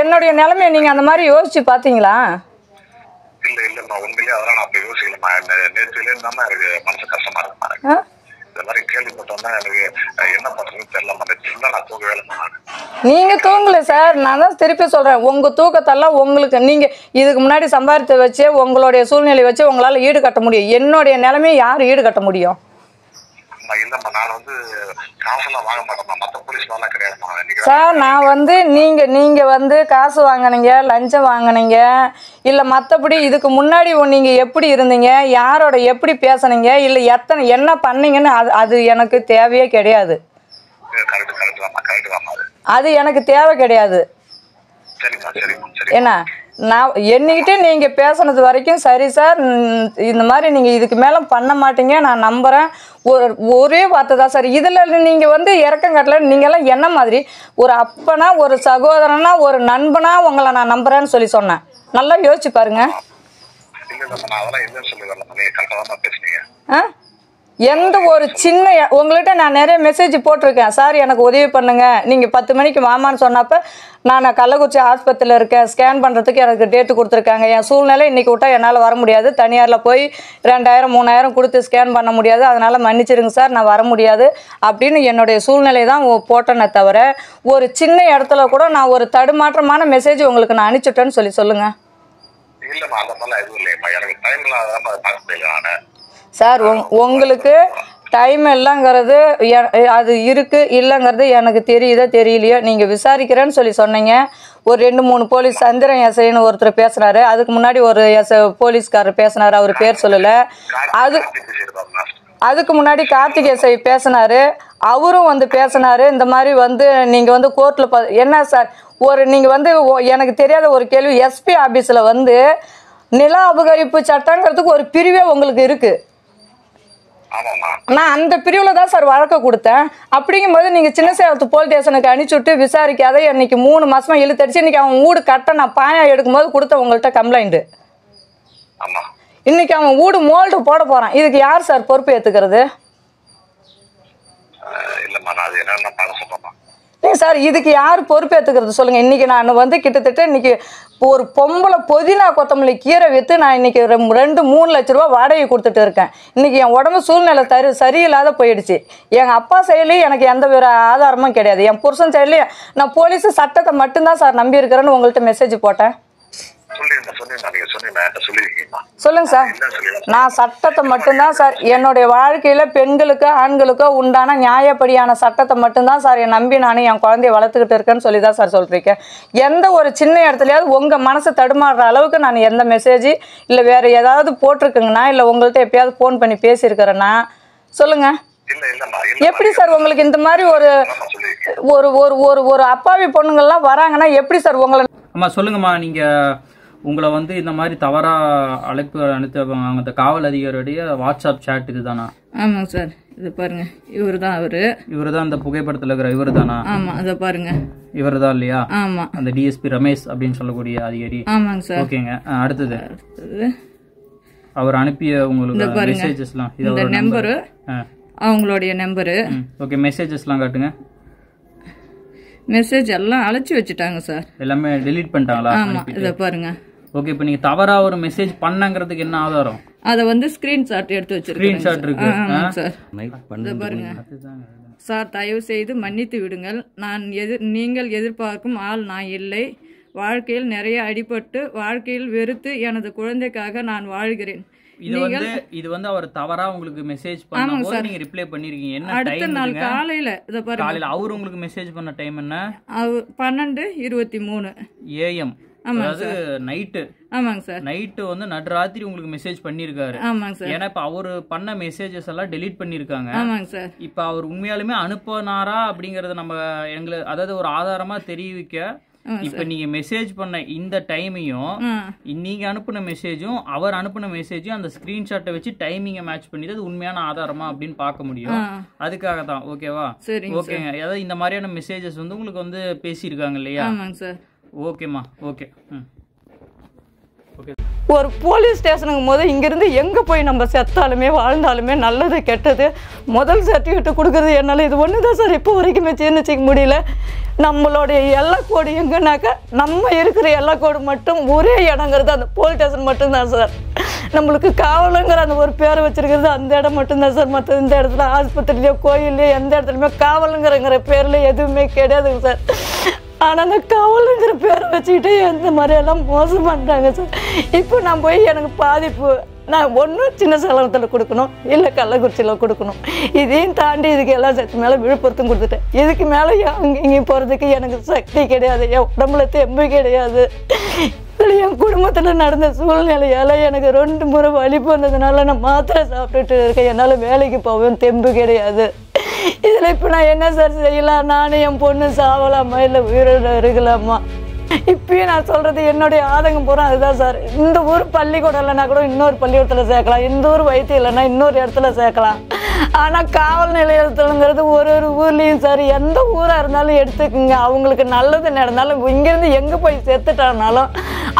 என்னுடைய நிலைமை நீங்க அந்த மாதிரி யோசிச்சு பாத்தீங்களா இல்ல இல்லம்மா உண்மையிலே அதெல்லாம் நான் அப்ப யோசிக்கலம்மா நேற்றுல எனக்கு மனசு கஷ்டமா இந்த மாதிரி கேள்விப்பட்டோம்னா எனக்கு என்ன பண்றதுன்னு தெரியலம்மா நேற்று நான் நீங்க தூங்கல சார் நான் தான் திருப்பி சொல்றேன் உங்க தூக்கத்தெல்லாம் உங்களுக்கு நீங்க இதுக்கு முன்னாடி சம்பாதித்த வச்சு உங்களுடைய சூழ்நிலை வச்சு உங்களால ஈடுகட்ட முடியும் என்னுடைய நிலைமையை யார் ஈடுகட்ட முடியும் சார் நான் வந்து வந்து காசு லஞ்சம் இல்லை மற்றபடி இதுக்கு முன்னாடி எப்படி இருந்தீங்க யாரோட எப்படி பேசுனீங்க இல்லை எத்தனை என்ன பண்ணீங்கன்னு அது அது எனக்கு தேவையே கிடையாது அது எனக்கு தேவை கிடையாது என்ன நான் என்னிக்கிட்டே நீங்கள் பேசுனது வரைக்கும் சரி சார் இந்த மாதிரி நீங்கள் இதுக்கு மேலே பண்ண மாட்டீங்க நான் நம்புகிறேன் ஒரு ஒரே வார்த்தை தான் சார் இதில் நீங்கள் வந்து இறக்கம் கட்டல நீங்கள்லாம் என்ன மாதிரி ஒரு அப்பனா ஒரு சகோதரனா ஒரு நண்பனா உங்களை நான் நம்புகிறேன்னு சொல்லி சொன்னேன் நல்லா யோசிச்சு பாருங்க ஆ எந்த ஒரு சின்ன உங்கள்கிட்ட நான் நிறைய மெசேஜ் போட்டிருக்கேன் சார் எனக்கு உதவி பண்ணுங்க நீங்கள் பத்து மணிக்கு மாமான்னு சொன்னப்போ நான் கள்ளக்குறிச்சி ஆஸ்பத்திரியில் இருக்கேன் ஸ்கேன் பண்ணுறதுக்கு எனக்கு டேட்டு கொடுத்துருக்காங்க என் சூழ்நிலை இன்றைக்கி விட்டால் என்னால் வர முடியாது தனியாரில் போய் ரெண்டாயிரம் மூணாயிரம் கொடுத்து ஸ்கேன் பண்ண முடியாது அதனால் மன்னிச்சிருங்க சார் நான் வர முடியாது அப்படின்னு என்னுடைய சூழ்நிலை தான் போட்டேனே தவிர ஒரு சின்ன இடத்துல கூட நான் ஒரு தடுமாற்றமான மெசேஜ் உங்களுக்கு நான் அனுப்பிச்சுட்டேன்னு சொல்லி சொல்லுங்கள் இல்லைம்மா அந்த மாதிரிலாம் எதுவும் இல்லையம்மா எனக்கு டைம்லாம் பார்க்க முடியல நான் சார் உங்களுக்கு டைம் இல்லைங்கிறது அது இருக்குது இல்லைங்கிறது எனக்கு தெரியுதோ தெரியலையோ நீங்கள் விசாரிக்கிறேன்னு சொல்லி சொன்னீங்க ஒரு ரெண்டு மூணு போலீஸ் சந்திரன் எஸ்ஐன்னு ஒருத்தர் பேசுனார் அதுக்கு முன்னாடி ஒரு எஸ் போலீஸ்காரர் பேசுனார் அவர் பேர் சொல்லலை அது அதுக்கு முன்னாடி கார்த்திக் எஸ்ஐ அவரும் வந்து பேசினாரு இந்த மாதிரி வந்து நீங்கள் வந்து கோர்ட்டில் என்ன சார் ஒரு நீங்கள் வந்து எனக்கு தெரியாத ஒரு கேள்வி எஸ்பி ஆஃபீஸில் வந்து நில அபகரிப்பு சட்டங்கிறதுக்கு ஒரு பிரிவே உங்களுக்கு இருக்குது நான் அந்த பிரிவில் தான் சார் வழக்க கொடுத்தேன் அப்படிங்கும்போது நீங்கள் சின்ன சேலத்து போலீஸ் ஸ்டேஷனுக்கு விட்டு விசாரிக்காத இன்னைக்கு மூணு மாசமாக இழுத்தடிச்சு இன்னைக்கு அவன் வீடு கட்ட நான் பாயா எடுக்கும்போது கொடுத்த உங்கள்கிட்ட கம்ப்ளைண்ட் இன்னைக்கு அவன் வீடு மோல்டு போட போறான் இதுக்கு யார் சார் பொறுப்பு ஏத்துக்கிறது இல்லம்மா நான் அது என்னன்னா இல்லை சார் இதுக்கு யார் பொறுப்பேற்றுக்கிறது சொல்லுங்கள் இன்றைக்கி நான் வந்து கிட்டத்தட்ட இன்றைக்கி ஒரு பொம்பளை புதினா கொத்தமல்லி கீரை விற்று நான் இன்னைக்கு ரெண்டு மூணு லட்ச ரூபா வாடகை கொடுத்துட்டு இருக்கேன் இன்றைக்கி என் உடம்பு சூழ்நிலை தரு சரியில்லாத போயிடுச்சு எங்கள் அப்பா சைட்லேயும் எனக்கு எந்த ஒரு ஆதாரமும் கிடையாது என் புருஷன் சைட்லேயும் நான் போலீஸு சட்டத்தை மட்டும்தான் சார் நம்பியிருக்கிறேன்னு உங்கள்கிட்ட மெசேஜ் போட்டேன் சொல்லுங்க சார் நான் சட்டத்தை மட்டும்தான் சார் என்னுடைய வாழ்க்கையில பெண்களுக்கு ஆண்களுக்கு உண்டான நியாயப்படியான சட்டத்தை மட்டும்தான் சார் என் நம்பி நானும் என் குழந்தைய வளர்த்துக்கிட்டு இருக்கேன்னு சொல்லி தான் சார் சொல்றீங்க எந்த ஒரு சின்ன இடத்துலயாவது உங்க மனசு தடுமாறுற அளவுக்கு நான் எந்த மெசேஜ் இல்லை வேற ஏதாவது போட்டிருக்குங்கன்னா இல்லை உங்கள்கிட்ட எப்பயாவது ஃபோன் பண்ணி பேசியிருக்கிறேன்னா சொல்லுங்க எப்படி சார் உங்களுக்கு இந்த மாதிரி ஒரு ஒரு ஒரு ஒரு அப்பாவி பொண்ணுங்கள்லாம் வராங்கன்னா எப்படி சார் உங்களை ஆமாம் சொல்லுங்கம்மா நீங்க உங்களை வந்து இந்த மாதிரி தவறா அழைப்பு அனுப்பிச்சவங்க அந்த காவல் அதிகாரியுடைய வாட்ஸ்அப் சாட் இதுதானா ஆமாங்க சார் இதை பாருங்க இவர் தான் அவரு இவர் தான் அந்த புகைப்படத்தில் இருக்கிற இவர் தானா ஆமா அதை பாருங்க இவர் தான் இல்லையா ஆமா அந்த டிஎஸ்பி ரமேஷ் அப்படின்னு சொல்லக்கூடிய அதிகாரி ஆமாங்க சார் ஓகேங்க அடுத்தது அவர் அனுப்பிய உங்களுக்கு மெசேஜஸ்லாம் இதோட நம்பரு அவங்களுடைய நம்பரு ஓகே மெசேஜஸ்லாம் காட்டுங்க மெசேஜ் எல்லாம் அழைச்சி வச்சுட்டாங்க சார் எல்லாமே டெலீட் பண்ணிட்டாங்களா ஆமாம் இதை பாருங்கள் ஓகே இப்போ நீங்கள் தவறாக ஒரு மெசேஜ் பண்ணங்கிறதுக்கு என்ன ஆதாரம் அதை வந்து ஷாட் எடுத்து வச்சிருக்கேன் ஷாட் இருக்கு பாருங்க சார் தயவு செய்து மன்னித்து விடுங்கள் நான் எதிர் நீங்கள் எதிர்பார்க்கும் ஆள் நான் இல்லை வாழ்க்கையில் நிறைய அடிபட்டு வாழ்க்கையில் வெறுத்து எனது குழந்தைக்காக நான் வாழ்கிறேன் இது வந்து இது வந்து அவர் தவறா உங்களுக்கு மெசேஜ் பண்ணும்போது நீங்க ரிப்ளை பண்ணிருக்கீங்க என்ன அடுத்த நாள் காலையில இத பாருங்க காலையில அவர் உங்களுக்கு மெசேஜ் பண்ண டைம் என்ன 12 23 ஏஎம் அதாவது நைட்டு ஆமாங்க சார் நைட்டு வந்து நடுராத்திரி உங்களுக்கு மெசேஜ் பண்ணியிருக்காரு ஆமாங்க சார் ஏன்னா இப்ப அவரு பண்ண மெசேஜஸ் எல்லாம் டெலீட் பண்ணிருக்காங்க ஆமாங்க சார் இப்ப அவர் உண்மையாலுமே அனுப்பினாரா அப்படிங்கறத நம்ம எங்களை அதாவது ஒரு ஆதாரமா தெரிவிக்க இப்ப நீங்க மெசேஜ் பண்ண இந்த டைமையும் நீங்க அனுப்பின மெசேஜும் அவர் அனுப்பின மெசேஜும் அந்த ஸ்கிரீன்ஷாட்டை வச்சு டைமிங்க மேட்ச் பண்ணி அது உண்மையான ஆதாரமா அப்படின்னு பார்க்க முடியும் அதுக்காக தான் ஓகேவா ஓகேங்க ஏதாவது இந்த மாதிரியான மெசேஜஸ் வந்து உங்களுக்கு வந்து பேசியிருக்காங்க இல்லையா ஓகேம்மா ஓகே ம் ஒரு போலீஸ் ஸ்டேஷனுங்கும் போது இங்கேருந்து எங்கே போய் நம்ம செத்தாலுமே வாழ்ந்தாலுமே நல்லது கெட்டது முதல் சர்டிஃபிகேட்டு கொடுக்குறது என்னால் இது ஒன்று தான் சார் இப்போ வரைக்குமே சீர்ணிச்சிக்க முடியல நம்மளுடைய எல்லா கோடு எங்கன்னாக்கா நம்ம இருக்கிற எல்லா கோடு மட்டும் ஒரே இடங்கிறது அந்த போலீஸ் ஸ்டேஷன் மட்டும்தான் சார் நம்மளுக்கு காவலுங்கிற அந்த ஒரு பேர் வச்சுருக்கிறது அந்த இடம் மட்டும்தான் சார் மற்ற இந்த இடத்துல ஆஸ்பத்திரியிலையோ கோயில்லையோ எந்த இடத்துலையுமே காவலுங்கிறங்கிற பேரில் எதுவுமே கிடையாதுங்க சார் ஆனால் அந்த கவுலுங்கிற பேரை வச்சுக்கிட்டு எந்த மாதிரியெல்லாம் மோசம் பண்ணுறாங்க சார் இப்போ நான் போய் எனக்கு பாதிப்பு நான் ஒன்றும் சின்ன சேலத்தில் கொடுக்கணும் இல்லை கள்ளக்குறிச்சியில் கொடுக்கணும் இதையும் தாண்டி இதுக்கு எல்லா சக்தி மேலே விழுப்புரத்தும் கொடுத்துட்டேன் இதுக்கு மேலே இங்கேயும் போகிறதுக்கு எனக்கு சக்தி கிடையாது என் உடம்புல தெம்பு கிடையாது இல்லை என் குடும்பத்தில் நடந்த சூழ்நிலையால் எனக்கு ரெண்டு முறை வலிப்பு வந்ததுனால நான் மாத்திரை சாப்பிட்டுட்டு இருக்கேன் என்னால் வேலைக்கு போகவும் தெம்பு கிடையாது இதில் இப்போ நான் என்ன சார் செய்யலாம் நானும் என் பொண்ணு சாவலாமா இல்லை உயிரோட இருக்கலாமா இப்பயும் நான் சொல்கிறது என்னுடைய ஆதங்கம் பூரா அதுதான் சார் இந்த ஊர் பள்ளிக்கூடம் இல்லைன்னா கூட இன்னொரு பள்ளிக்கூடத்தில் சேர்க்கலாம் இந்த ஊர் வைத்தியம் இல்லைன்னா இன்னொரு இடத்துல சேர்க்கலாம் ஆனால் காவல் நிலையத்துலங்கிறது ஒரு ஒரு ஊர்லேயும் சரி எந்த ஊராக இருந்தாலும் எடுத்துக்கோங்க அவங்களுக்கு நல்லது நடந்தாலும் இங்கேருந்து எங்கே போய் செத்துட்டானாலும்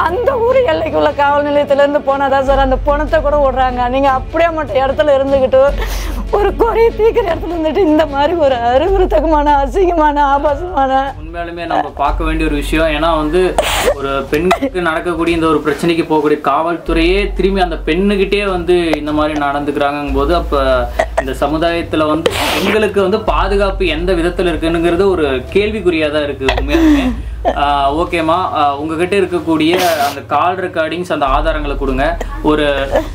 அந்த ஊர் எல்லைக்குள்ள காவல் நிலையத்துலேருந்து போனால் தான் சார் அந்த பணத்தை கூட விடுறாங்க நீங்கள் அப்படியே மட்டும் இடத்துல இருந்துக்கிட்டு ஒரு குறைய தீக்கிற இடத்துல இருந்துட்டு இந்த மாதிரி ஒரு அறிவுறுத்தகமான அசிங்கமான ஆபாசமான உண்மையாலுமே நம்ம பார்க்க வேண்டிய ஒரு விஷயம் ஏன்னா வந்து ஒரு பெண்களுக்கு நடக்கக்கூடிய இந்த ஒரு பிரச்சனைக்கு போகக்கூடிய காவல்துறையே திரும்பி அந்த பெண்ணுகிட்டே வந்து இந்த மாதிரி நடந்துக்கிறாங்க போது அப்போ இந்த சமுதாயத்தில் வந்து உங்களுக்கு வந்து பாதுகாப்பு எந்த விதத்தில் இருக்குங்கிறது ஒரு கேள்விக்குறியாக தான் இருக்குது உண்மையாக ஓகேம்மா உங்ககிட்ட இருக்கக்கூடிய அந்த கால் ரெக்கார்டிங்ஸ் அந்த ஆதாரங்களை கொடுங்க ஒரு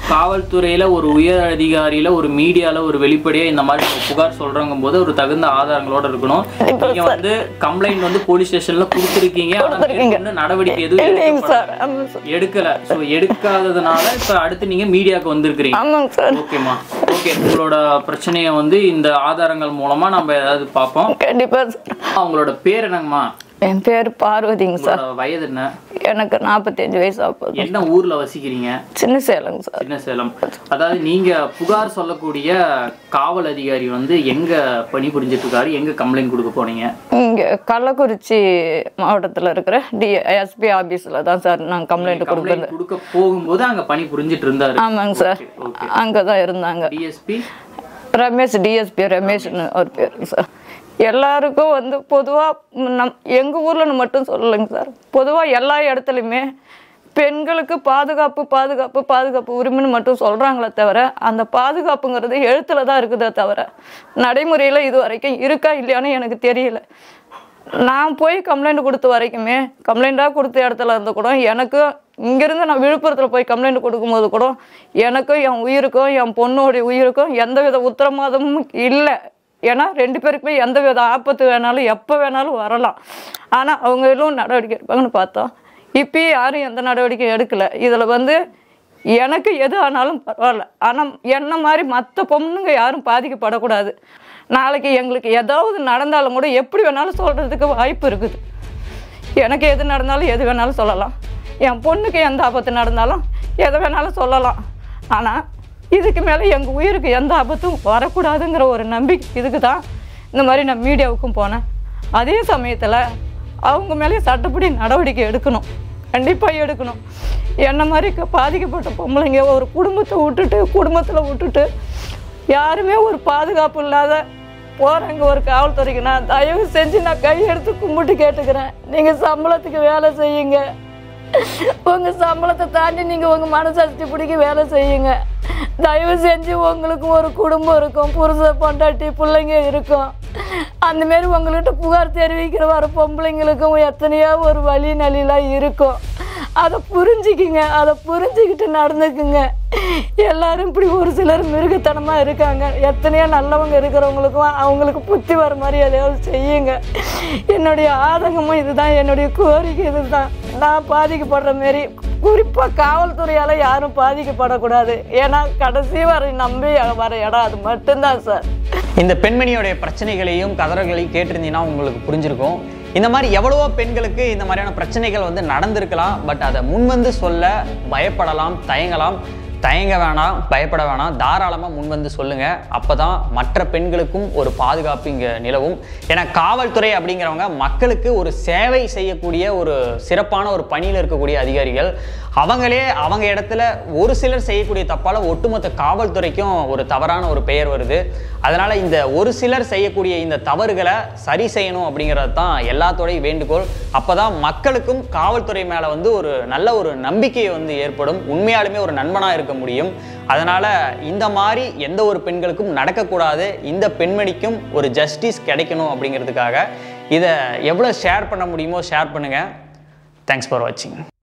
காவல்துறையில் ஒரு உயர் அதிகாரியில் ஒரு மீடியாவில் ஒரு வெளிப்படையாக இந்த மாதிரி புகார் சொல்கிறங்கும் போது ஒரு தகுந்த ஆதாரங்களோடு இருக்கணும் நீங்கள் வந்து கம்ப்ளைண்ட் வந்து போலீஸ் ஸ்டேஷனில் கொடுத்துருக்கீங்க நடவடிக்கை எதுவும் எடுக்கல ஸோ எடுக்காததுனால இப்போ அடுத்து நீங்கள் மீடியாவுக்கு வந்திருக்கிறீங்க ஓகேம்மா ஓகே உங்களோட பிரச்சனையை வந்து இந்த ஆதாரங்கள் மூலமாக நம்ம ஏதாவது பார்ப்போம் கண்டிப்பாக அவங்களோட பேர் என்னங்கம்மா என் பேர் பார்வதிங்க சார் வயது என்ன எனக்கு அஞ்சு வயசு ஆகும் என்ன ஊர்ல வசிக்கிறீங்க சின்ன சேலம் சார் சின்ன சேலம் அதாவது நீங்க புகார் சொல்லக்கூடிய காவல் அதிகாரி வந்து எங்க புரிஞ்சிட்டு இருக்காரு எங்க கம்ப்ளைண்ட் கொடுக்க போனீங்க இங்க கள்ளக்குறிச்சி மாவட்டத்துல இருக்கிற டி எஸ்பி ஆபீஸ்ல தான் சார் நாங்கள் கம்ப்ளைண்ட் கொடுக்கறது கொடுக்க போகும்போது அங்க பணி புரிஞ்சிட்டு இருந்தாரு ஆமாங்க சார் அங்கதான் இருந்தாங்க டிஎஸ்பி ரமேஷ் டிஎஸ்பி ரமேஷ்னு ஒரு பேர் சார் எல்லாருக்கும் வந்து பொதுவாக நம் எங்கள் ஊரில் மட்டும் சொல்லலைங்க சார் பொதுவாக எல்லா இடத்துலையுமே பெண்களுக்கு பாதுகாப்பு பாதுகாப்பு பாதுகாப்பு உரிமைன்னு மட்டும் சொல்கிறாங்களே தவிர அந்த பாதுகாப்புங்கிறது எழுத்தில் தான் இருக்குதே தவிர நடைமுறையில் இது வரைக்கும் இருக்கா இல்லையான்னு எனக்கு தெரியல நான் போய் கம்ப்ளைண்ட் கொடுத்த வரைக்குமே கம்ப்ளைண்ட்டாக கொடுத்த இடத்துல இருந்து கூட எனக்கு இங்கேருந்து நான் விழுப்புரத்தில் போய் கம்ப்ளைண்ட் கொடுக்கும்போது கூட எனக்கும் என் உயிருக்கும் என் பொண்ணோடைய உயிருக்கும் எந்தவித உத்தரவாதமும் இல்லை ஏன்னா ரெண்டு பேருக்குமே எந்த வித ஆபத்து வேணாலும் எப்போ வேணாலும் வரலாம் ஆனால் அவங்க எல்லாம் நடவடிக்கை எடுப்பாங்கன்னு பார்த்தோம் இப்போயும் யாரும் எந்த நடவடிக்கையும் எடுக்கலை இதில் வந்து எனக்கு எது ஆனாலும் பரவாயில்ல ஆனால் என்ன மாதிரி மற்ற பொண்ணுங்க யாரும் பாதிக்கப்படக்கூடாது நாளைக்கு எங்களுக்கு ஏதாவது நடந்தாலும் கூட எப்படி வேணாலும் சொல்கிறதுக்கு வாய்ப்பு இருக்குது எனக்கு எது நடந்தாலும் எது வேணாலும் சொல்லலாம் என் பொண்ணுக்கு எந்த ஆபத்து நடந்தாலும் எதை வேணாலும் சொல்லலாம் ஆனால் இதுக்கு மேலே எங்கள் உயிருக்கு எந்த ஆபத்தும் வரக்கூடாதுங்கிற ஒரு நம்பிக்கை இதுக்கு தான் இந்த மாதிரி நான் மீடியாவுக்கும் போனேன் அதே சமயத்தில் அவங்க மேலே சட்டப்படி நடவடிக்கை எடுக்கணும் கண்டிப்பாக எடுக்கணும் என்ன மாதிரி பாதிக்கப்பட்ட பொம்பளைங்க ஒரு குடும்பத்தை விட்டுட்டு குடும்பத்தில் விட்டுட்டு யாருமே ஒரு பாதுகாப்பு இல்லாத போகிறாங்க ஒரு காவல்துறைக்கு நான் தயவு செஞ்சு நான் கையெடுத்து கும்பிட்டு கேட்டுக்கிறேன் நீங்கள் சம்பளத்துக்கு வேலை செய்யுங்க உங்கள் சம்பளத்தை தாண்டி நீங்கள் உங்கள் மனசாட்சி பிடிக்க வேலை செய்யுங்க தயவு செஞ்சு உங்களுக்கும் ஒரு குடும்பம் இருக்கும் புருஷ பொண்டாட்டி பிள்ளைங்க இருக்கும் அந்தமாரி உங்கள்கிட்ட புகார் தெரிவிக்கிற வர பொம்பளைங்களுக்கும் எத்தனையோ ஒரு வழி நலிலாம் இருக்கும் அதை புரிஞ்சிக்கிங்க அதை புரிஞ்சுக்கிட்டு நடந்துக்குங்க எல்லாரும் இப்படி ஒரு சிலர் மிருகத்தனமாக இருக்காங்க எத்தனையோ நல்லவங்க இருக்கிறவங்களுக்கும் அவங்களுக்கு புத்தி வர மாதிரி எதையாவது செய்யுங்க என்னுடைய ஆதங்கமும் இதுதான் என்னுடைய கோரிக்கை இதுதான் நான் பாதிக்கப்படுற மாரி குறிப்பாக காவல்துறையால் யாரும் பாதிக்கப்படக்கூடாது ஏன்னா கடைசி வரை நம்பி வர இடம் அது மட்டும்தான் சார் இந்த பெண்மணியோடைய பிரச்சனைகளையும் கதறுகளையும் கேட்டிருந்தீங்கன்னா உங்களுக்கு புரிஞ்சிருக்கும் இந்த மாதிரி எவ்வளவோ பெண்களுக்கு இந்த மாதிரியான பிரச்சனைகள் வந்து நடந்திருக்கலாம் பட் அதை முன்வந்து சொல்ல பயப்படலாம் தயங்கலாம் தயங்க வேணாம் பயப்பட வேணாம் தாராளமாக முன் வந்து சொல்லுங்கள் அப்போ தான் மற்ற பெண்களுக்கும் ஒரு பாதுகாப்பு இங்கே நிலவும் ஏன்னா காவல்துறை அப்படிங்கிறவங்க மக்களுக்கு ஒரு சேவை செய்யக்கூடிய ஒரு சிறப்பான ஒரு பணியில் இருக்கக்கூடிய அதிகாரிகள் அவங்களே அவங்க இடத்துல ஒரு சிலர் செய்யக்கூடிய தப்பால் ஒட்டுமொத்த காவல்துறைக்கும் ஒரு தவறான ஒரு பெயர் வருது அதனால் இந்த ஒரு சிலர் செய்யக்கூடிய இந்த தவறுகளை சரி செய்யணும் அப்படிங்கிறது தான் எல்லாத்தோடையும் வேண்டுகோள் அப்போ தான் மக்களுக்கும் காவல்துறை மேலே வந்து ஒரு நல்ல ஒரு நம்பிக்கையை வந்து ஏற்படும் உண்மையாலுமே ஒரு நண்பனாக இருக்க முடியும் அதனால் இந்த மாதிரி எந்த ஒரு பெண்களுக்கும் நடக்கக்கூடாது இந்த பெண்மணிக்கும் ஒரு ஜஸ்டிஸ் கிடைக்கணும் அப்படிங்கிறதுக்காக இதை எவ்வளோ ஷேர் பண்ண முடியுமோ ஷேர் பண்ணுங்கள் தேங்க்ஸ் ஃபார் வாட்சிங்